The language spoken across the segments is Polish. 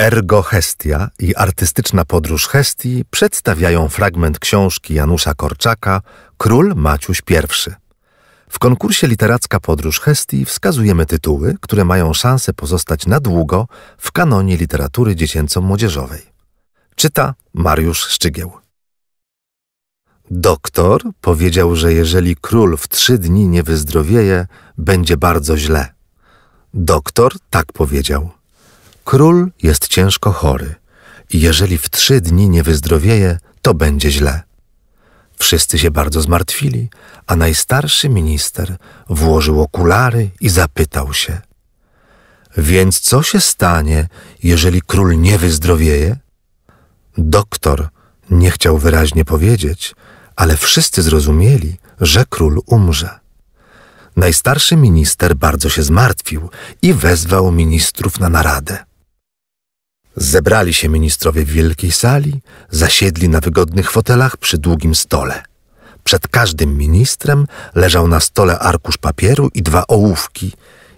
Ergo Hestia i artystyczna podróż Hestii przedstawiają fragment książki Janusza Korczaka Król Maciuś I. W konkursie Literacka Podróż Hestii wskazujemy tytuły, które mają szansę pozostać na długo w kanonie literatury dziecięco-młodzieżowej. Czyta Mariusz Szczygieł. Doktor powiedział, że jeżeli król w trzy dni nie wyzdrowieje, będzie bardzo źle. Doktor tak powiedział. Król jest ciężko chory i jeżeli w trzy dni nie wyzdrowieje, to będzie źle. Wszyscy się bardzo zmartwili, a najstarszy minister włożył okulary i zapytał się: Więc co się stanie, jeżeli król nie wyzdrowieje? Doktor nie chciał wyraźnie powiedzieć, ale wszyscy zrozumieli, że król umrze. Najstarszy minister bardzo się zmartwił i wezwał ministrów na naradę. Zebrali się ministrowie w wielkiej sali, zasiedli na wygodnych fotelach przy długim stole. Przed każdym ministrem leżał na stole arkusz papieru i dwa ołówki.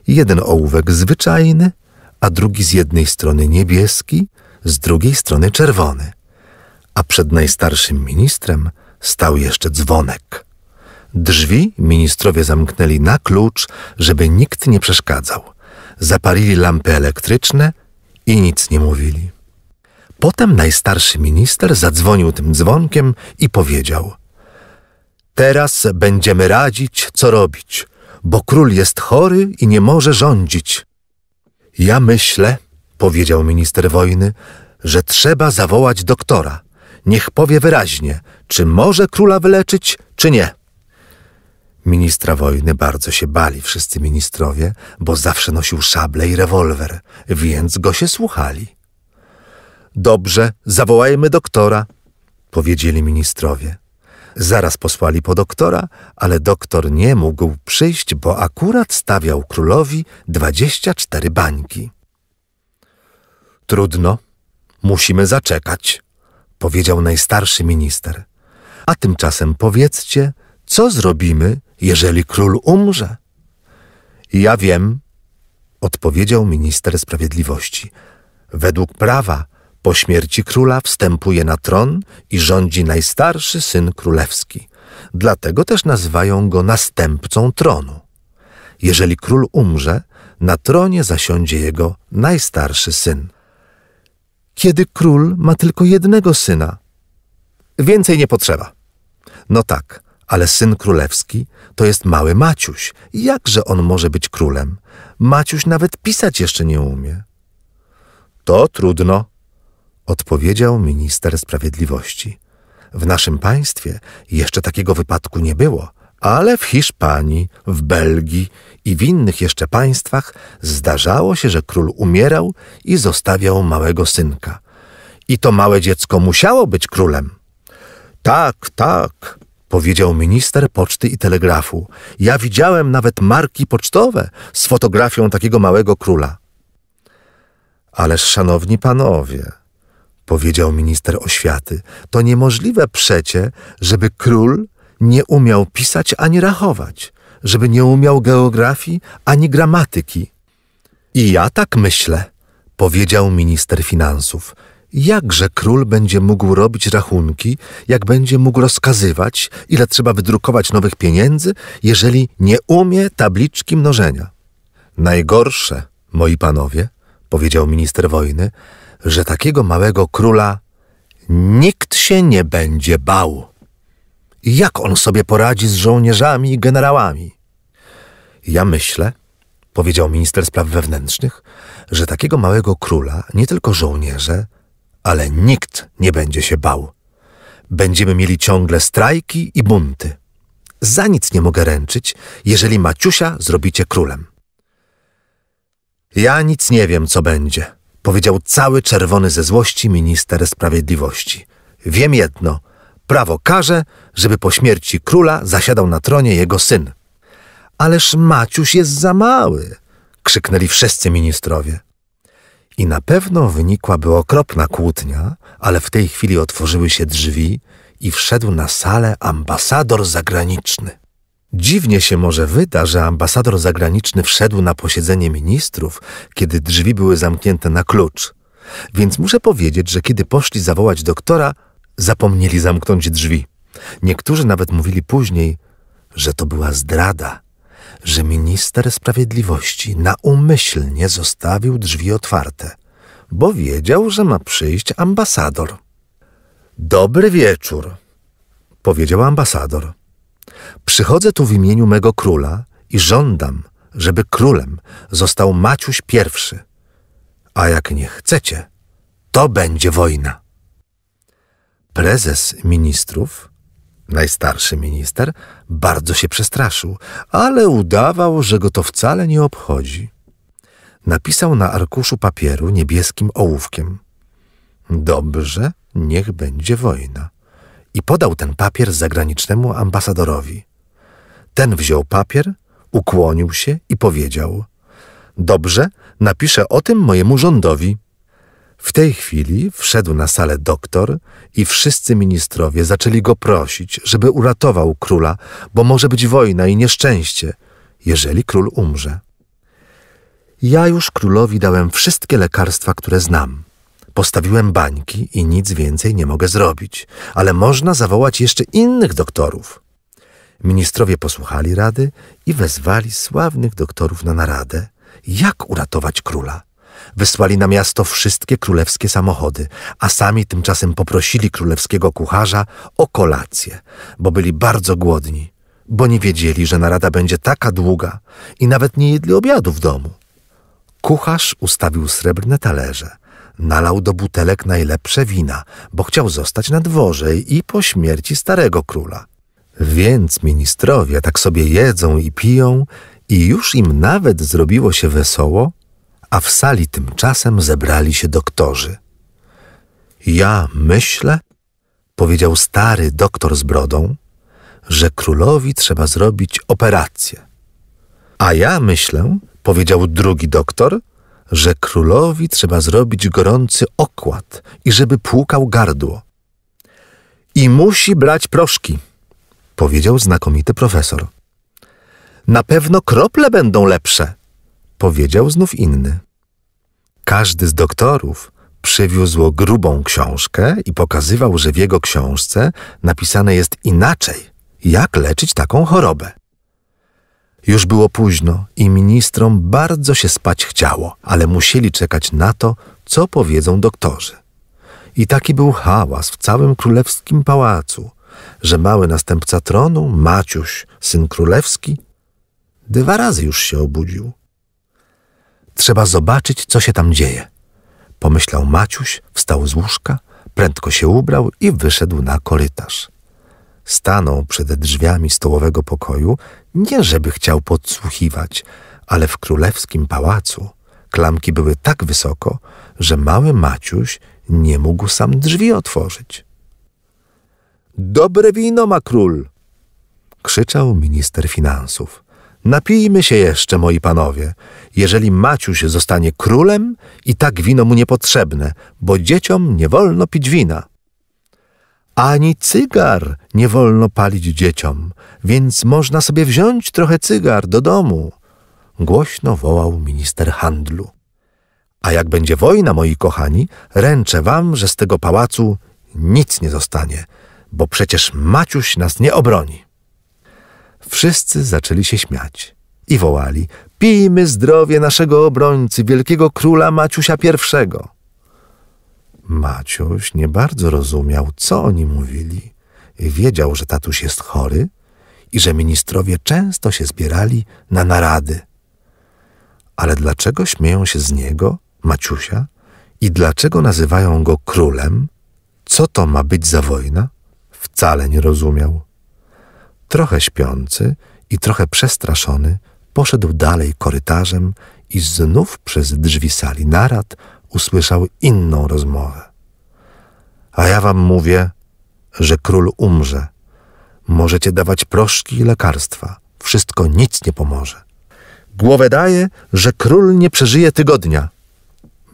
Jeden ołówek zwyczajny, a drugi z jednej strony niebieski, z drugiej strony czerwony. A przed najstarszym ministrem stał jeszcze dzwonek. Drzwi ministrowie zamknęli na klucz, żeby nikt nie przeszkadzał. Zaparili lampy elektryczne – i nic nie mówili. Potem najstarszy minister zadzwonił tym dzwonkiem i powiedział: Teraz będziemy radzić, co robić, bo król jest chory i nie może rządzić. Ja myślę, powiedział minister wojny, że trzeba zawołać doktora. Niech powie wyraźnie, czy może króla wyleczyć, czy nie. Ministra wojny bardzo się bali wszyscy ministrowie, bo zawsze nosił szable i rewolwer, więc go się słuchali. Dobrze, zawołajmy doktora, powiedzieli ministrowie. Zaraz posłali po doktora, ale doktor nie mógł przyjść, bo akurat stawiał królowi dwadzieścia cztery bańki. Trudno, musimy zaczekać, powiedział najstarszy minister. A tymczasem powiedzcie, co zrobimy, jeżeli król umrze. Ja wiem, odpowiedział minister sprawiedliwości. Według prawa po śmierci króla wstępuje na tron i rządzi najstarszy syn królewski. Dlatego też nazywają go następcą tronu. Jeżeli król umrze, na tronie zasiądzie jego najstarszy syn. Kiedy król ma tylko jednego syna, więcej nie potrzeba. No tak, ale syn królewski to jest mały Maciuś. Jakże on może być królem? Maciuś nawet pisać jeszcze nie umie. To trudno, odpowiedział minister sprawiedliwości. W naszym państwie jeszcze takiego wypadku nie było, ale w Hiszpanii, w Belgii i w innych jeszcze państwach zdarzało się, że król umierał i zostawiał małego synka. I to małe dziecko musiało być królem. Tak, tak, powiedział minister poczty i telegrafu. Ja widziałem nawet marki pocztowe z fotografią takiego małego króla. Ależ szanowni panowie, powiedział minister oświaty, to niemożliwe przecie, żeby król nie umiał pisać ani rachować, żeby nie umiał geografii ani gramatyki. I ja tak myślę, powiedział minister finansów. Jakże król będzie mógł robić rachunki, jak będzie mógł rozkazywać, ile trzeba wydrukować nowych pieniędzy, jeżeli nie umie tabliczki mnożenia? Najgorsze, moi panowie, powiedział minister wojny, że takiego małego króla nikt się nie będzie bał. Jak on sobie poradzi z żołnierzami i generałami? Ja myślę, powiedział minister spraw wewnętrznych, że takiego małego króla nie tylko żołnierze, ale nikt nie będzie się bał. Będziemy mieli ciągle strajki i bunty. Za nic nie mogę ręczyć, jeżeli Maciusia zrobicie królem. Ja nic nie wiem, co będzie, powiedział cały czerwony ze złości minister sprawiedliwości. Wiem jedno: prawo każe, żeby po śmierci króla zasiadał na tronie jego syn. Ależ Maciuś jest za mały, krzyknęli wszyscy ministrowie i na pewno wynikłaby okropna kłótnia, ale w tej chwili otworzyły się drzwi i wszedł na salę ambasador zagraniczny. Dziwnie się może wyda, że ambasador zagraniczny wszedł na posiedzenie ministrów, kiedy drzwi były zamknięte na klucz. Więc muszę powiedzieć, że kiedy poszli zawołać doktora, zapomnieli zamknąć drzwi. Niektórzy nawet mówili później, że to była zdrada że minister sprawiedliwości naumyślnie zostawił drzwi otwarte, bo wiedział, że ma przyjść ambasador. Dobry wieczór, powiedział ambasador. Przychodzę tu w imieniu mego króla i żądam, żeby królem został Maciuś I. A jak nie chcecie, to będzie wojna. Prezes ministrów Najstarszy minister bardzo się przestraszył, ale udawał, że go to wcale nie obchodzi. Napisał na arkuszu papieru niebieskim ołówkiem. Dobrze, niech będzie wojna. I podał ten papier zagranicznemu ambasadorowi. Ten wziął papier, ukłonił się i powiedział: Dobrze, napiszę o tym mojemu rządowi. W tej chwili wszedł na salę doktor i wszyscy ministrowie zaczęli go prosić, żeby uratował króla, bo może być wojna i nieszczęście, jeżeli król umrze. Ja już królowi dałem wszystkie lekarstwa, które znam. Postawiłem bańki i nic więcej nie mogę zrobić, ale można zawołać jeszcze innych doktorów. Ministrowie posłuchali rady i wezwali sławnych doktorów na naradę, jak uratować króla. Wysłali na miasto wszystkie królewskie samochody, a sami tymczasem poprosili królewskiego kucharza o kolację, bo byli bardzo głodni, bo nie wiedzieli, że narada będzie taka długa i nawet nie jedli obiadu w domu. Kucharz ustawił srebrne talerze, nalał do butelek najlepsze wina, bo chciał zostać na dworze i po śmierci starego króla. Więc ministrowie tak sobie jedzą i piją i już im nawet zrobiło się wesoło, a w sali tymczasem zebrali się doktorzy. Ja myślę, powiedział stary doktor z brodą, że królowi trzeba zrobić operację. A ja myślę, powiedział drugi doktor, że królowi trzeba zrobić gorący okład i żeby płukał gardło. I musi brać proszki, powiedział znakomity profesor. Na pewno krople będą lepsze, powiedział znów inny. Każdy z doktorów przywiózł grubą książkę i pokazywał, że w jego książce napisane jest inaczej, jak leczyć taką chorobę. Już było późno i ministrom bardzo się spać chciało, ale musieli czekać na to, co powiedzą doktorzy. I taki był hałas w całym królewskim pałacu, że mały następca tronu, Maciuś, syn królewski, dwa razy już się obudził Trzeba zobaczyć, co się tam dzieje. Pomyślał Maciuś, wstał z łóżka, prędko się ubrał i wyszedł na korytarz. Stanął przed drzwiami stołowego pokoju, nie żeby chciał podsłuchiwać, ale w królewskim pałacu klamki były tak wysoko, że mały Maciuś nie mógł sam drzwi otworzyć. Dobre wino ma król! krzyczał minister finansów. Napijmy się jeszcze, moi panowie. Jeżeli Maciuś zostanie królem, i tak wino mu niepotrzebne, bo dzieciom nie wolno pić wina. Ani cygar nie wolno palić dzieciom, więc można sobie wziąć trochę cygar do domu. Głośno wołał minister handlu. A jak będzie wojna, moi kochani, ręczę wam, że z tego pałacu nic nie zostanie, bo przecież Maciuś nas nie obroni. Wszyscy zaczęli się śmiać i wołali Pijmy zdrowie naszego obrońcy, wielkiego króla Maciusia I. Maciuś nie bardzo rozumiał, co oni mówili. Wiedział, że tatuś jest chory i że ministrowie często się zbierali na narady. Ale dlaczego śmieją się z niego, Maciusia, i dlaczego nazywają go królem? Co to ma być za wojna? Wcale nie rozumiał trochę śpiący i trochę przestraszony, poszedł dalej korytarzem i znów przez drzwi sali narad usłyszał inną rozmowę. A ja wam mówię, że król umrze. Możecie dawać proszki i lekarstwa. Wszystko nic nie pomoże. Głowę daje, że król nie przeżyje tygodnia.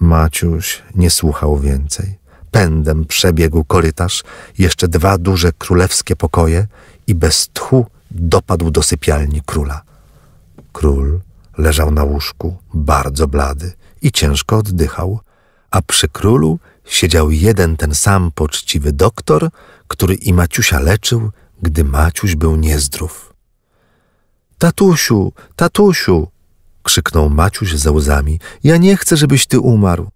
Maciuś nie słuchał więcej. Pędem przebiegł korytarz, jeszcze dwa duże królewskie pokoje i bez tchu dopadł do sypialni króla. Król leżał na łóżku, bardzo blady i ciężko oddychał, a przy królu siedział jeden ten sam poczciwy doktor, który i Maciusia leczył, gdy Maciuś był niezdrów. Tatusiu, tatusiu! krzyknął Maciuś ze łzami. Ja nie chcę, żebyś ty umarł.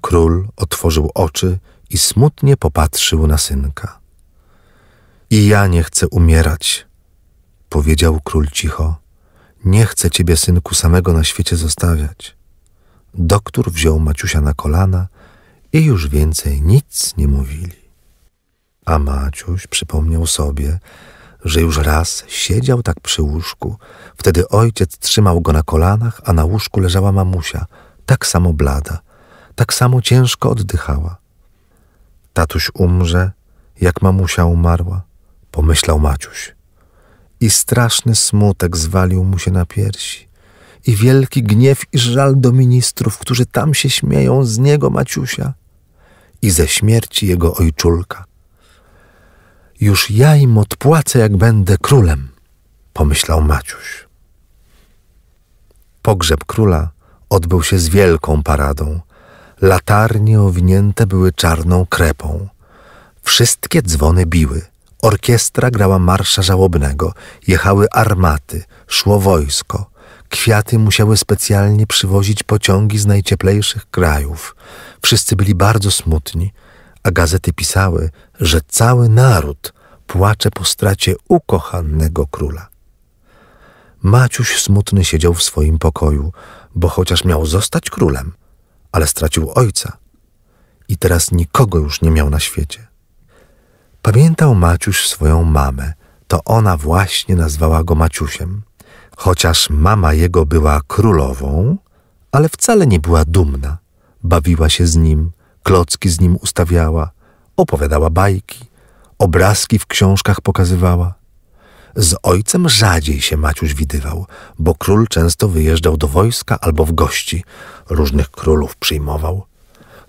Król otworzył oczy i smutnie popatrzył na synka. I ja nie chcę umierać, powiedział król cicho. Nie chcę ciebie, synku, samego na świecie zostawiać. Doktor wziął Maciusia na kolana i już więcej nic nie mówili. A Maciuś przypomniał sobie, że już raz siedział tak przy łóżku. Wtedy ojciec trzymał go na kolanach, a na łóżku leżała mamusia, tak samo blada, tak samo ciężko oddychała. Tatuś umrze, jak mamusia umarła pomyślał Maciuś. I straszny smutek zwalił mu się na piersi. I wielki gniew i żal do ministrów, którzy tam się śmieją z niego Maciusia. I ze śmierci jego ojczulka. Już ja im odpłacę, jak będę królem, pomyślał Maciuś. Pogrzeb króla odbył się z wielką paradą. Latarnie owinięte były czarną krepą. Wszystkie dzwony biły – Orkiestra grała marsza żałobnego, jechały armaty, szło wojsko. Kwiaty musiały specjalnie przywozić pociągi z najcieplejszych krajów. Wszyscy byli bardzo smutni, a gazety pisały, że cały naród płacze po stracie ukochanego króla. Maciuś smutny siedział w swoim pokoju, bo chociaż miał zostać królem, ale stracił ojca. I teraz nikogo już nie miał na świecie. Pamiętał Maciuś swoją mamę. To ona właśnie nazwała go Maciusiem. Chociaż mama jego była królową, ale wcale nie była dumna. Bawiła się z nim, klocki z nim ustawiała, opowiadała bajki, obrazki w książkach pokazywała. Z ojcem rzadziej się Maciuś widywał, bo król często wyjeżdżał do wojska albo w gości, różnych królów przyjmował.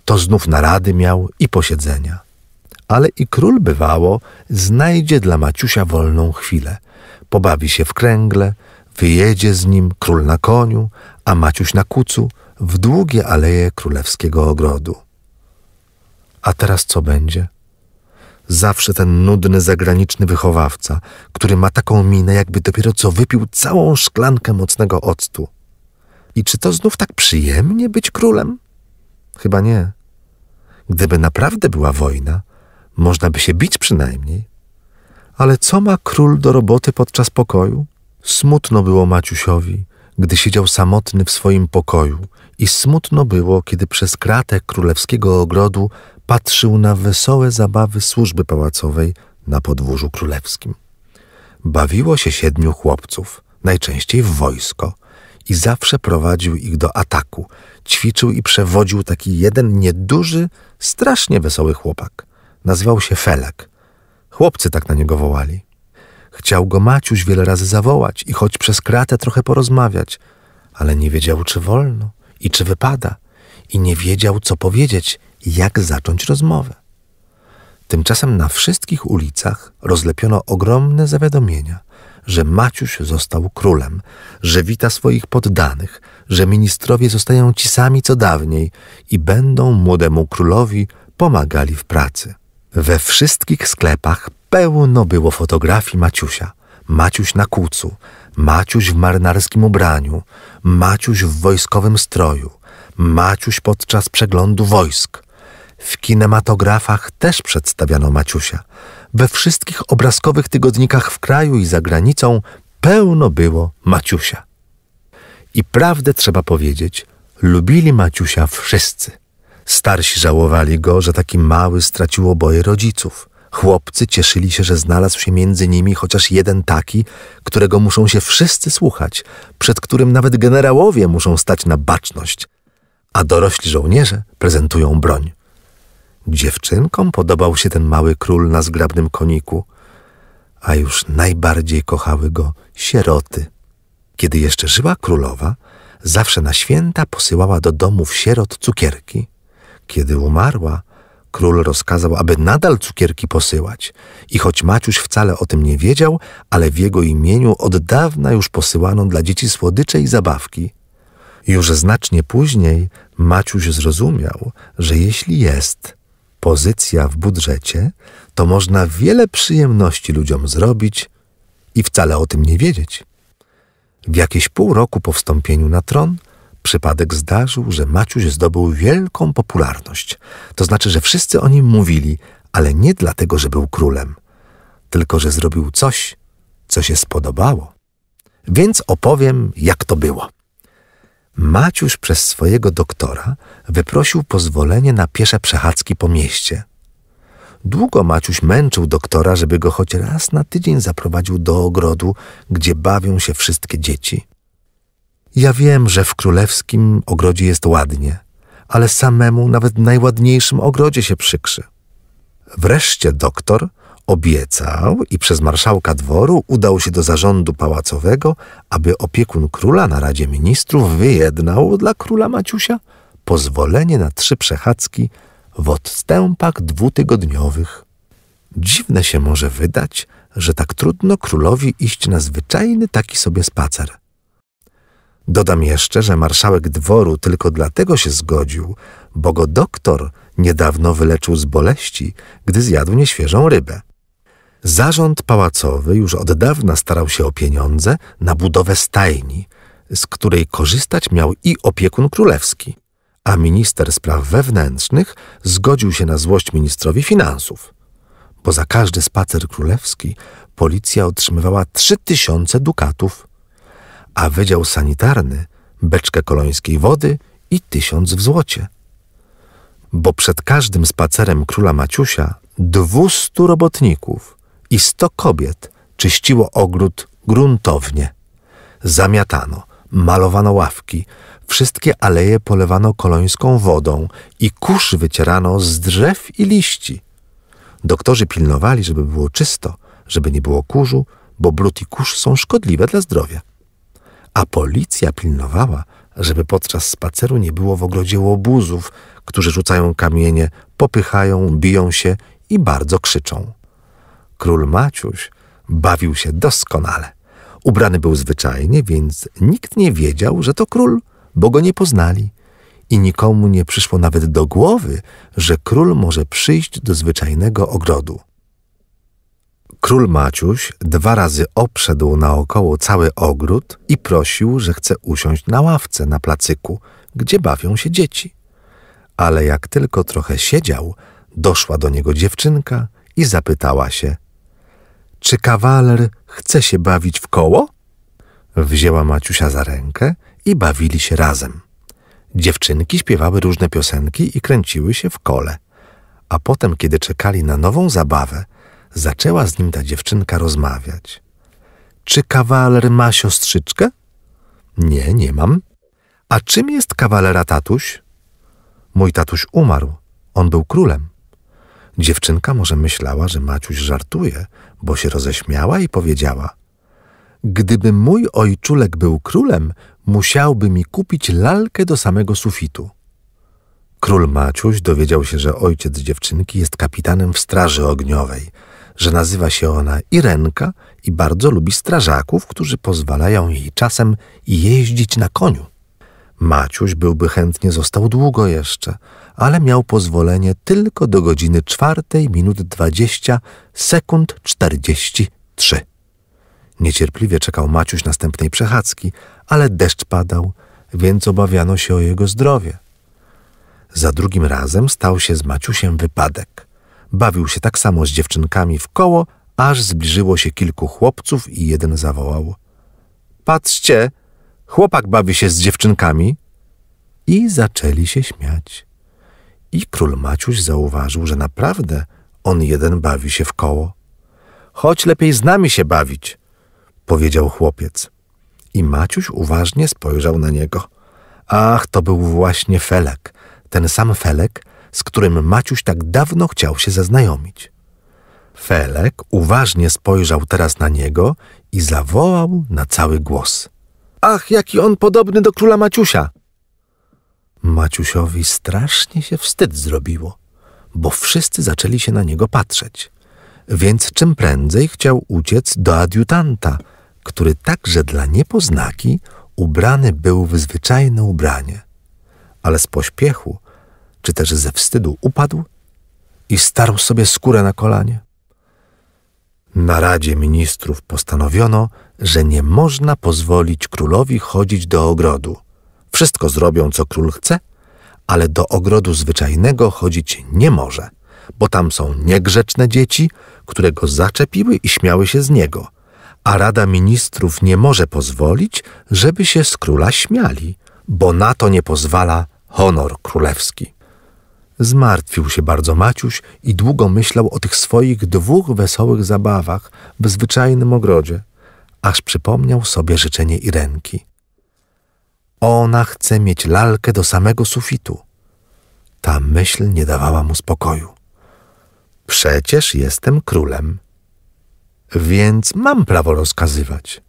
To znów narady miał i posiedzenia ale i król bywało znajdzie dla Maciusia wolną chwilę. Pobawi się w kręgle, wyjedzie z nim król na koniu, a Maciuś na kucu w długie aleje królewskiego ogrodu. A teraz co będzie? Zawsze ten nudny zagraniczny wychowawca, który ma taką minę, jakby dopiero co wypił całą szklankę mocnego octu. I czy to znów tak przyjemnie być królem? Chyba nie. Gdyby naprawdę była wojna, można by się bić przynajmniej. Ale co ma król do roboty podczas pokoju? Smutno było Maciusiowi, gdy siedział samotny w swoim pokoju i smutno było, kiedy przez kratę królewskiego ogrodu patrzył na wesołe zabawy służby pałacowej na podwórzu królewskim. Bawiło się siedmiu chłopców, najczęściej w wojsko, i zawsze prowadził ich do ataku. Ćwiczył i przewodził taki jeden nieduży, strasznie wesoły chłopak. Nazywał się Felek. Chłopcy tak na niego wołali. Chciał go Maciuś wiele razy zawołać i choć przez kratę trochę porozmawiać, ale nie wiedział, czy wolno i czy wypada, i nie wiedział, co powiedzieć, jak zacząć rozmowę. Tymczasem na wszystkich ulicach rozlepiono ogromne zawiadomienia, że Maciuś został królem, że wita swoich poddanych, że ministrowie zostają ci sami co dawniej i będą młodemu królowi pomagali w pracy. We wszystkich sklepach pełno było fotografii Maciusia. Maciuś na kucu, Maciuś w marynarskim ubraniu, Maciuś w wojskowym stroju, Maciuś podczas przeglądu wojsk. W kinematografach też przedstawiano Maciusia. We wszystkich obrazkowych tygodnikach w kraju i za granicą pełno było Maciusia. I prawdę trzeba powiedzieć, lubili Maciusia wszyscy. Starsi żałowali go, że taki mały stracił oboje rodziców. Chłopcy cieszyli się, że znalazł się między nimi chociaż jeden taki, którego muszą się wszyscy słuchać, przed którym nawet generałowie muszą stać na baczność, a dorośli żołnierze prezentują broń. Dziewczynkom podobał się ten mały król na zgrabnym koniku, a już najbardziej kochały go sieroty. Kiedy jeszcze żyła królowa, zawsze na święta posyłała do domów sierot cukierki – kiedy umarła, król rozkazał, aby nadal cukierki posyłać. I choć Maciuś wcale o tym nie wiedział, ale w jego imieniu od dawna już posyłano dla dzieci słodycze i zabawki. Już znacznie później Maciuś zrozumiał, że jeśli jest pozycja w budżecie, to można wiele przyjemności ludziom zrobić i wcale o tym nie wiedzieć. W jakieś pół roku po wstąpieniu na tron – przypadek zdarzył, że Maciuś zdobył wielką popularność. To znaczy, że wszyscy o nim mówili, ale nie dlatego, że był królem, tylko że zrobił coś, co się spodobało. Więc opowiem, jak to było. Maciuś przez swojego doktora wyprosił pozwolenie na piesze przechadzki po mieście. Długo Maciuś męczył doktora, żeby go choć raz na tydzień zaprowadził do ogrodu, gdzie bawią się wszystkie dzieci. Ja wiem, że w królewskim ogrodzie jest ładnie, ale samemu nawet najładniejszym ogrodzie się przykrzy. Wreszcie doktor obiecał i przez marszałka dworu udał się do zarządu pałacowego, aby opiekun króla na Radzie Ministrów wyjednał dla króla Maciusia pozwolenie na trzy przechadzki w odstępach dwutygodniowych. Dziwne się może wydać, że tak trudno królowi iść na zwyczajny taki sobie spacer – Dodam jeszcze, że marszałek dworu tylko dlatego się zgodził, bo go doktor niedawno wyleczył z boleści, gdy zjadł nieświeżą rybę. Zarząd pałacowy już od dawna starał się o pieniądze na budowę stajni, z której korzystać miał i opiekun królewski, a minister spraw wewnętrznych zgodził się na złość ministrowi finansów, bo za każdy spacer królewski policja otrzymywała 3000 dukatów a wydział sanitarny beczkę kolońskiej wody i tysiąc w złocie. Bo przed każdym spacerem króla Maciusia dwustu robotników i sto kobiet czyściło ogród gruntownie. Zamiatano, malowano ławki, wszystkie aleje polewano kolońską wodą i kurz wycierano z drzew i liści. Doktorzy pilnowali, żeby było czysto, żeby nie było kurzu, bo brud i kurz są szkodliwe dla zdrowia a policja pilnowała, żeby podczas spaceru nie było w ogrodzie łobuzów, którzy rzucają kamienie, popychają, biją się i bardzo krzyczą. Król Maciuś bawił się doskonale. Ubrany był zwyczajnie, więc nikt nie wiedział, że to król, bo go nie poznali. I nikomu nie przyszło nawet do głowy, że król może przyjść do zwyczajnego ogrodu. Król Maciuś dwa razy obszedł naokoło cały ogród i prosił, że chce usiąść na ławce na placyku, gdzie bawią się dzieci. Ale jak tylko trochę siedział, doszła do niego dziewczynka i zapytała się – Czy kawaler chce się bawić w koło? Wzięła Maciusia za rękę i bawili się razem. Dziewczynki śpiewały różne piosenki i kręciły się w kole. A potem, kiedy czekali na nową zabawę, zaczęła z nim ta dziewczynka rozmawiać. Czy kawaler ma siostrzyczkę? Nie, nie mam. A czym jest kawalera tatuś? Mój tatuś umarł. On był królem. Dziewczynka może myślała, że Maciuś żartuje, bo się roześmiała i powiedziała: Gdyby mój ojczulek był królem, musiałby mi kupić lalkę do samego sufitu. Król Maciuś dowiedział się, że ojciec dziewczynki jest kapitanem w Straży Ogniowej że nazywa się ona Irenka i bardzo lubi strażaków, którzy pozwalają jej czasem jeździć na koniu. Maciuś byłby chętnie został długo jeszcze, ale miał pozwolenie tylko do godziny czwartej minut dwadzieścia sekund czterdzieści trzy. Niecierpliwie czekał Maciuś następnej przechadzki, ale deszcz padał, więc obawiano się o jego zdrowie. Za drugim razem stał się z Maciusiem wypadek. Bawił się tak samo z dziewczynkami w koło, aż zbliżyło się kilku chłopców i jeden zawołał. Patrzcie, chłopak bawi się z dziewczynkami. I zaczęli się śmiać. I król Maciuś zauważył, że naprawdę on jeden bawi się w koło. Chodź lepiej z nami się bawić, powiedział chłopiec. I Maciuś uważnie spojrzał na niego. Ach, to był właśnie Felek, ten sam Felek, z którym Maciuś tak dawno chciał się zaznajomić. Felek uważnie spojrzał teraz na niego i zawołał na cały głos. Ach, jaki on podobny do króla Maciusia! Maciusiowi strasznie się wstyd zrobiło, bo wszyscy zaczęli się na niego patrzeć. Więc czym prędzej chciał uciec do adiutanta, który także dla niepoznaki ubrany był w zwyczajne ubranie. Ale z pośpiechu czy też ze wstydu upadł i starł sobie skórę na kolanie. Na Radzie Ministrów postanowiono, że nie można pozwolić królowi chodzić do ogrodu. Wszystko zrobią, co król chce, ale do ogrodu zwyczajnego chodzić nie może, bo tam są niegrzeczne dzieci, które go zaczepiły i śmiały się z niego, a Rada Ministrów nie może pozwolić, żeby się z króla śmiali, bo na to nie pozwala honor królewski. Zmartwił się bardzo Maciuś i długo myślał o tych swoich dwóch wesołych zabawach w zwyczajnym ogrodzie, aż przypomniał sobie życzenie Irenki. Ona chce mieć lalkę do samego sufitu. Ta myśl nie dawała mu spokoju. Przecież jestem królem, więc mam prawo rozkazywać.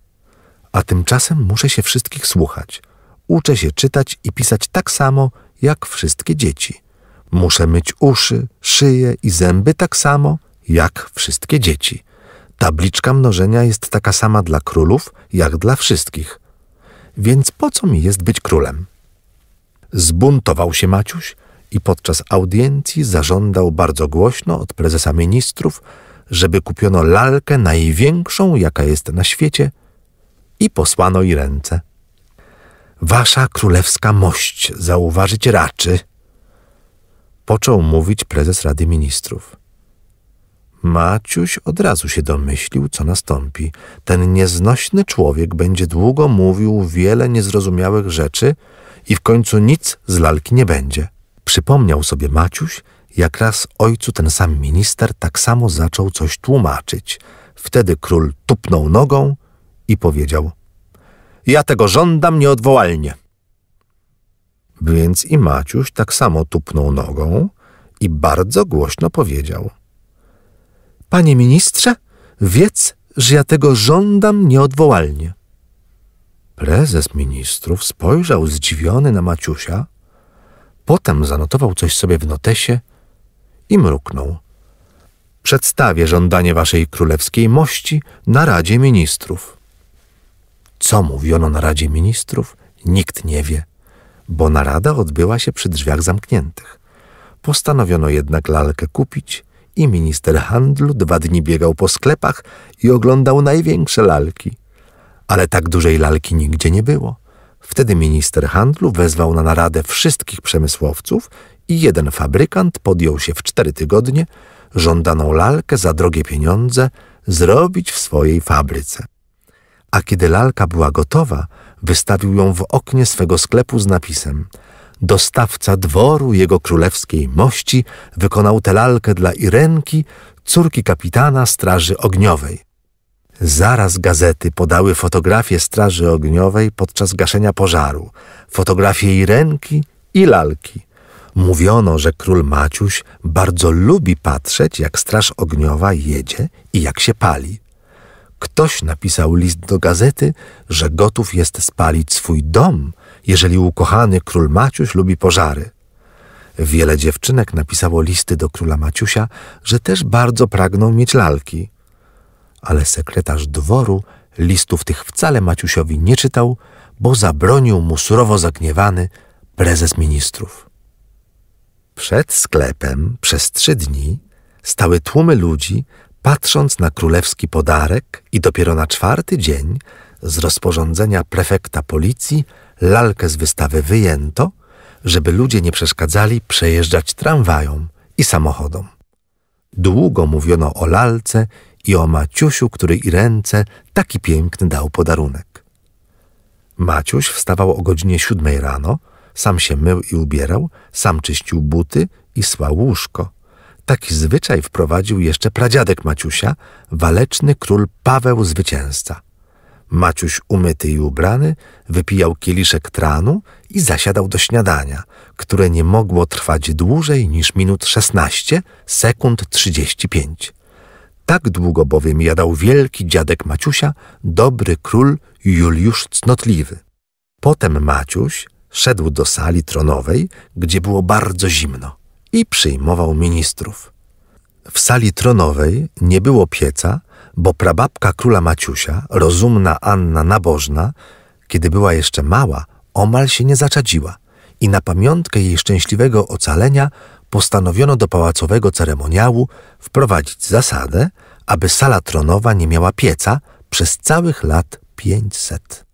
A tymczasem muszę się wszystkich słuchać. Uczę się czytać i pisać tak samo jak wszystkie dzieci – Muszę myć uszy, szyję i zęby tak samo jak wszystkie dzieci. Tabliczka mnożenia jest taka sama dla królów jak dla wszystkich. Więc po co mi jest być królem? Zbuntował się Maciuś i podczas audiencji zażądał bardzo głośno od prezesa ministrów, żeby kupiono lalkę największą, jaka jest na świecie, i posłano jej ręce. Wasza królewska mość zauważyć raczy, począł mówić prezes Rady Ministrów. Maciuś od razu się domyślił, co nastąpi. Ten nieznośny człowiek będzie długo mówił wiele niezrozumiałych rzeczy i w końcu nic z lalki nie będzie. Przypomniał sobie Maciuś, jak raz ojcu ten sam minister tak samo zaczął coś tłumaczyć. Wtedy król tupnął nogą i powiedział: Ja tego żądam nieodwołalnie. Więc i Maciuś tak samo tupnął nogą i bardzo głośno powiedział: Panie ministrze, wiedz, że ja tego żądam nieodwołalnie. Prezes ministrów spojrzał zdziwiony na Maciusia, potem zanotował coś sobie w notesie i mruknął. Przedstawię żądanie waszej królewskiej mości na Radzie Ministrów. Co mówiono na Radzie Ministrów, nikt nie wie bo narada odbyła się przy drzwiach zamkniętych. Postanowiono jednak lalkę kupić i minister handlu dwa dni biegał po sklepach i oglądał największe lalki. Ale tak dużej lalki nigdzie nie było. Wtedy minister handlu wezwał na naradę wszystkich przemysłowców i jeden fabrykant podjął się w cztery tygodnie żądaną lalkę za drogie pieniądze zrobić w swojej fabryce. A kiedy lalka była gotowa, wystawił ją w oknie swego sklepu z napisem Dostawca dworu jego królewskiej mości wykonał tę lalkę dla Irenki, córki kapitana Straży Ogniowej. Zaraz gazety podały fotografię Straży Ogniowej podczas gaszenia pożaru, fotografię Irenki i lalki. Mówiono, że król Maciuś bardzo lubi patrzeć, jak Straż Ogniowa jedzie i jak się pali. Ktoś napisał list do gazety, że gotów jest spalić swój dom, jeżeli ukochany król Maciuś lubi pożary. Wiele dziewczynek napisało listy do króla Maciusia, że też bardzo pragną mieć lalki. Ale sekretarz dworu listów tych wcale Maciusiowi nie czytał, bo zabronił mu surowo zagniewany prezes ministrów. Przed sklepem przez trzy dni stały tłumy ludzi patrząc na królewski podarek i dopiero na czwarty dzień z rozporządzenia prefekta policji lalkę z wystawy wyjęto, żeby ludzie nie przeszkadzali przejeżdżać tramwajom i samochodom. Długo mówiono o lalce i o Maciusiu, który i ręce taki piękny dał podarunek. Maciuś wstawał o godzinie siódmej rano, sam się mył i ubierał, sam czyścił buty i słał łóżko. Taki zwyczaj wprowadził jeszcze pradziadek Maciusia, waleczny król Paweł Zwycięzca. Maciuś umyty i ubrany wypijał kieliszek tranu i zasiadał do śniadania, które nie mogło trwać dłużej niż minut 16 sekund 35. Tak długo bowiem jadał wielki dziadek Maciusia, dobry król Juliusz Cnotliwy. Potem Maciuś szedł do sali tronowej, gdzie było bardzo zimno i przyjmował ministrów. W sali tronowej nie było pieca, bo prababka króla Maciusia, rozumna Anna Nabożna, kiedy była jeszcze mała, omal się nie zaczadziła i na pamiątkę jej szczęśliwego ocalenia postanowiono do pałacowego ceremoniału wprowadzić zasadę, aby sala tronowa nie miała pieca przez całych lat pięćset.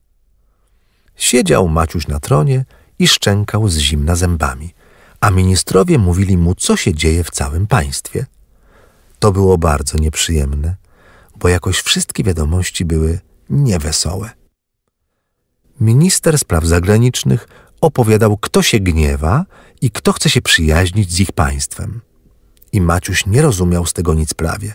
Siedział Maciuś na tronie i szczękał z zimna zębami a ministrowie mówili mu, co się dzieje w całym państwie. To było bardzo nieprzyjemne, bo jakoś wszystkie wiadomości były niewesołe. Minister spraw zagranicznych opowiadał, kto się gniewa i kto chce się przyjaźnić z ich państwem. I Maciuś nie rozumiał z tego nic prawie.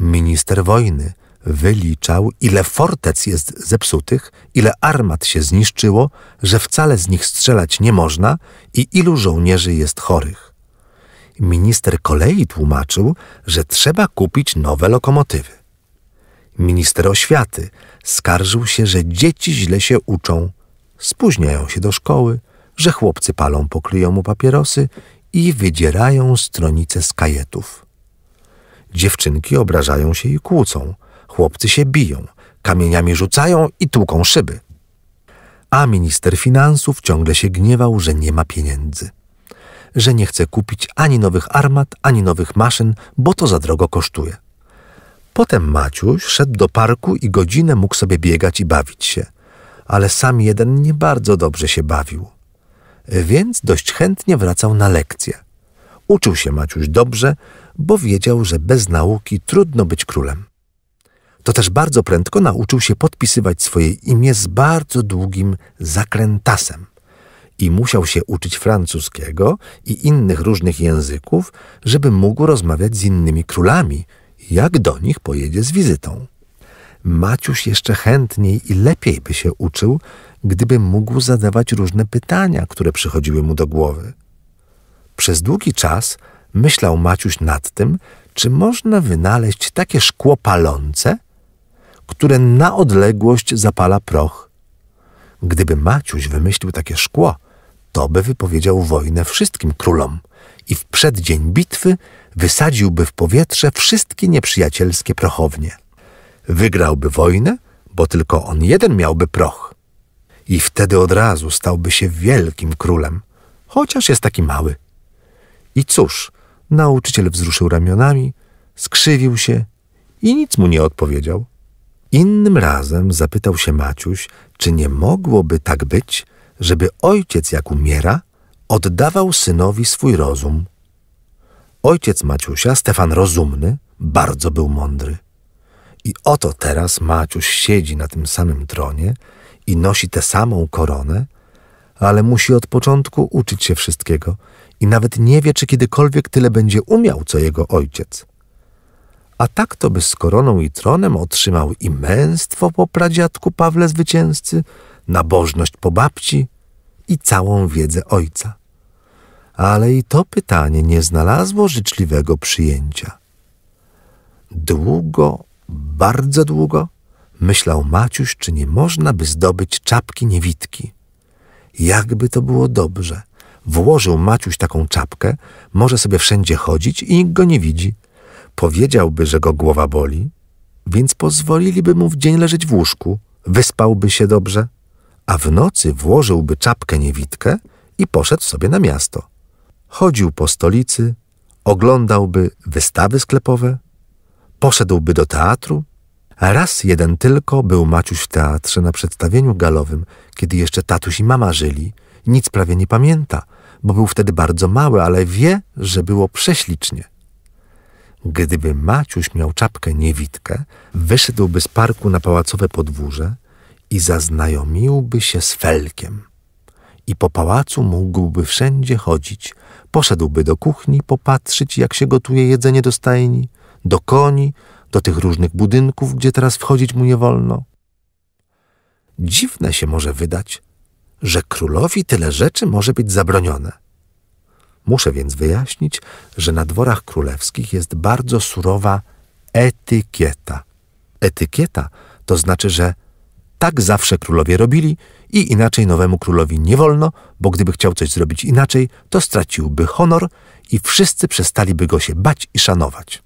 Minister wojny wyliczał, ile fortec jest zepsutych, ile armat się zniszczyło, że wcale z nich strzelać nie można i ilu żołnierzy jest chorych. Minister kolei tłumaczył, że trzeba kupić nowe lokomotywy. Minister oświaty skarżył się, że dzieci źle się uczą, spóźniają się do szkoły, że chłopcy palą pokryją mu papierosy i wydzierają stronice z kajetów. Dziewczynki obrażają się i kłócą, Chłopcy się biją, kamieniami rzucają i tłuką szyby. A minister finansów ciągle się gniewał, że nie ma pieniędzy. Że nie chce kupić ani nowych armat, ani nowych maszyn, bo to za drogo kosztuje. Potem Maciuś szedł do parku i godzinę mógł sobie biegać i bawić się, ale sam jeden nie bardzo dobrze się bawił. Więc dość chętnie wracał na lekcje. Uczył się Maciuś dobrze, bo wiedział, że bez nauki trudno być królem to też bardzo prędko nauczył się podpisywać swoje imię z bardzo długim zakrętasem i musiał się uczyć francuskiego i innych różnych języków, żeby mógł rozmawiać z innymi królami, jak do nich pojedzie z wizytą. Maciuś jeszcze chętniej i lepiej by się uczył, gdyby mógł zadawać różne pytania, które przychodziły mu do głowy. Przez długi czas myślał Maciuś nad tym, czy można wynaleźć takie szkło palące, które na odległość zapala proch. Gdyby Maciuś wymyślił takie szkło, to by wypowiedział wojnę wszystkim królom i w przeddzień bitwy wysadziłby w powietrze wszystkie nieprzyjacielskie prochownie. Wygrałby wojnę, bo tylko on jeden miałby proch. I wtedy od razu stałby się wielkim królem, chociaż jest taki mały. I cóż, nauczyciel wzruszył ramionami, skrzywił się i nic mu nie odpowiedział. Innym razem zapytał się Maciuś, czy nie mogłoby tak być, żeby ojciec jak umiera, oddawał synowi swój rozum. Ojciec Maciusia, Stefan Rozumny, bardzo był mądry. I oto teraz Maciuś siedzi na tym samym tronie i nosi tę samą koronę, ale musi od początku uczyć się wszystkiego i nawet nie wie, czy kiedykolwiek tyle będzie umiał, co jego ojciec a tak to by z koroną i tronem otrzymał i męstwo po pradziadku Pawle Zwycięzcy, nabożność po babci i całą wiedzę ojca. Ale i to pytanie nie znalazło życzliwego przyjęcia. Długo, bardzo długo myślał Maciuś, czy nie można by zdobyć czapki niewitki? Jakby to było dobrze. Włożył Maciuś taką czapkę, może sobie wszędzie chodzić i nikt go nie widzi – powiedziałby, że go głowa boli, więc pozwoliliby mu w dzień leżeć w łóżku, wyspałby się dobrze, a w nocy włożyłby czapkę niewitkę i poszedł sobie na miasto. Chodził po stolicy, oglądałby wystawy sklepowe, poszedłby do teatru. Raz jeden tylko był Maciuś w teatrze na przedstawieniu galowym, kiedy jeszcze tatuś i mama żyli. Nic prawie nie pamięta, bo był wtedy bardzo mały, ale wie, że było prześlicznie. Gdyby Maciuś miał czapkę niewitkę, wyszedłby z parku na pałacowe podwórze i zaznajomiłby się z Felkiem. I po pałacu mógłby wszędzie chodzić. Poszedłby do kuchni popatrzyć, jak się gotuje jedzenie do stajni, do koni, do tych różnych budynków, gdzie teraz wchodzić mu nie wolno. Dziwne się może wydać, że królowi tyle rzeczy może być zabronione – Muszę więc wyjaśnić, że na dworach królewskich jest bardzo surowa etykieta. Etykieta to znaczy, że tak zawsze królowie robili i inaczej nowemu królowi nie wolno, bo gdyby chciał coś zrobić inaczej, to straciłby honor i wszyscy przestaliby go się bać i szanować.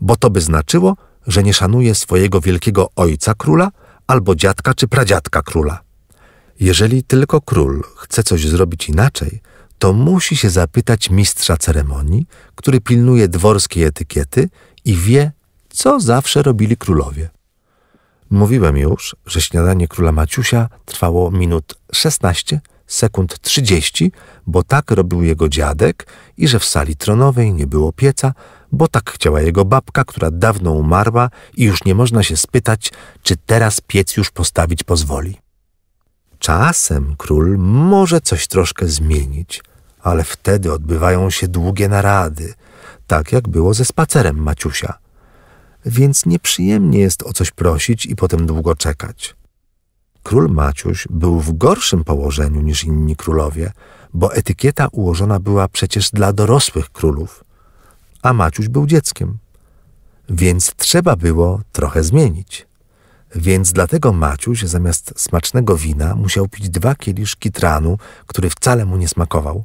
Bo to by znaczyło, że nie szanuje swojego wielkiego ojca króla albo dziadka czy pradziadka króla. Jeżeli tylko król chce coś zrobić inaczej, to musi się zapytać mistrza ceremonii, który pilnuje dworskiej etykiety i wie, co zawsze robili królowie. Mówiłem już, że śniadanie króla Maciusia trwało minut 16 sekund 30, bo tak robił jego dziadek i że w sali tronowej nie było pieca, bo tak chciała jego babka, która dawno umarła i już nie można się spytać, czy teraz piec już postawić pozwoli. Czasem król może coś troszkę zmienić, ale wtedy odbywają się długie narady, tak jak było ze spacerem Maciusia. Więc nieprzyjemnie jest o coś prosić i potem długo czekać. Król Maciuś był w gorszym położeniu niż inni królowie, bo etykieta ułożona była przecież dla dorosłych królów, a Maciuś był dzieckiem. Więc trzeba było trochę zmienić. Więc dlatego Maciuś zamiast smacznego wina musiał pić dwa kieliszki tranu, który wcale mu nie smakował.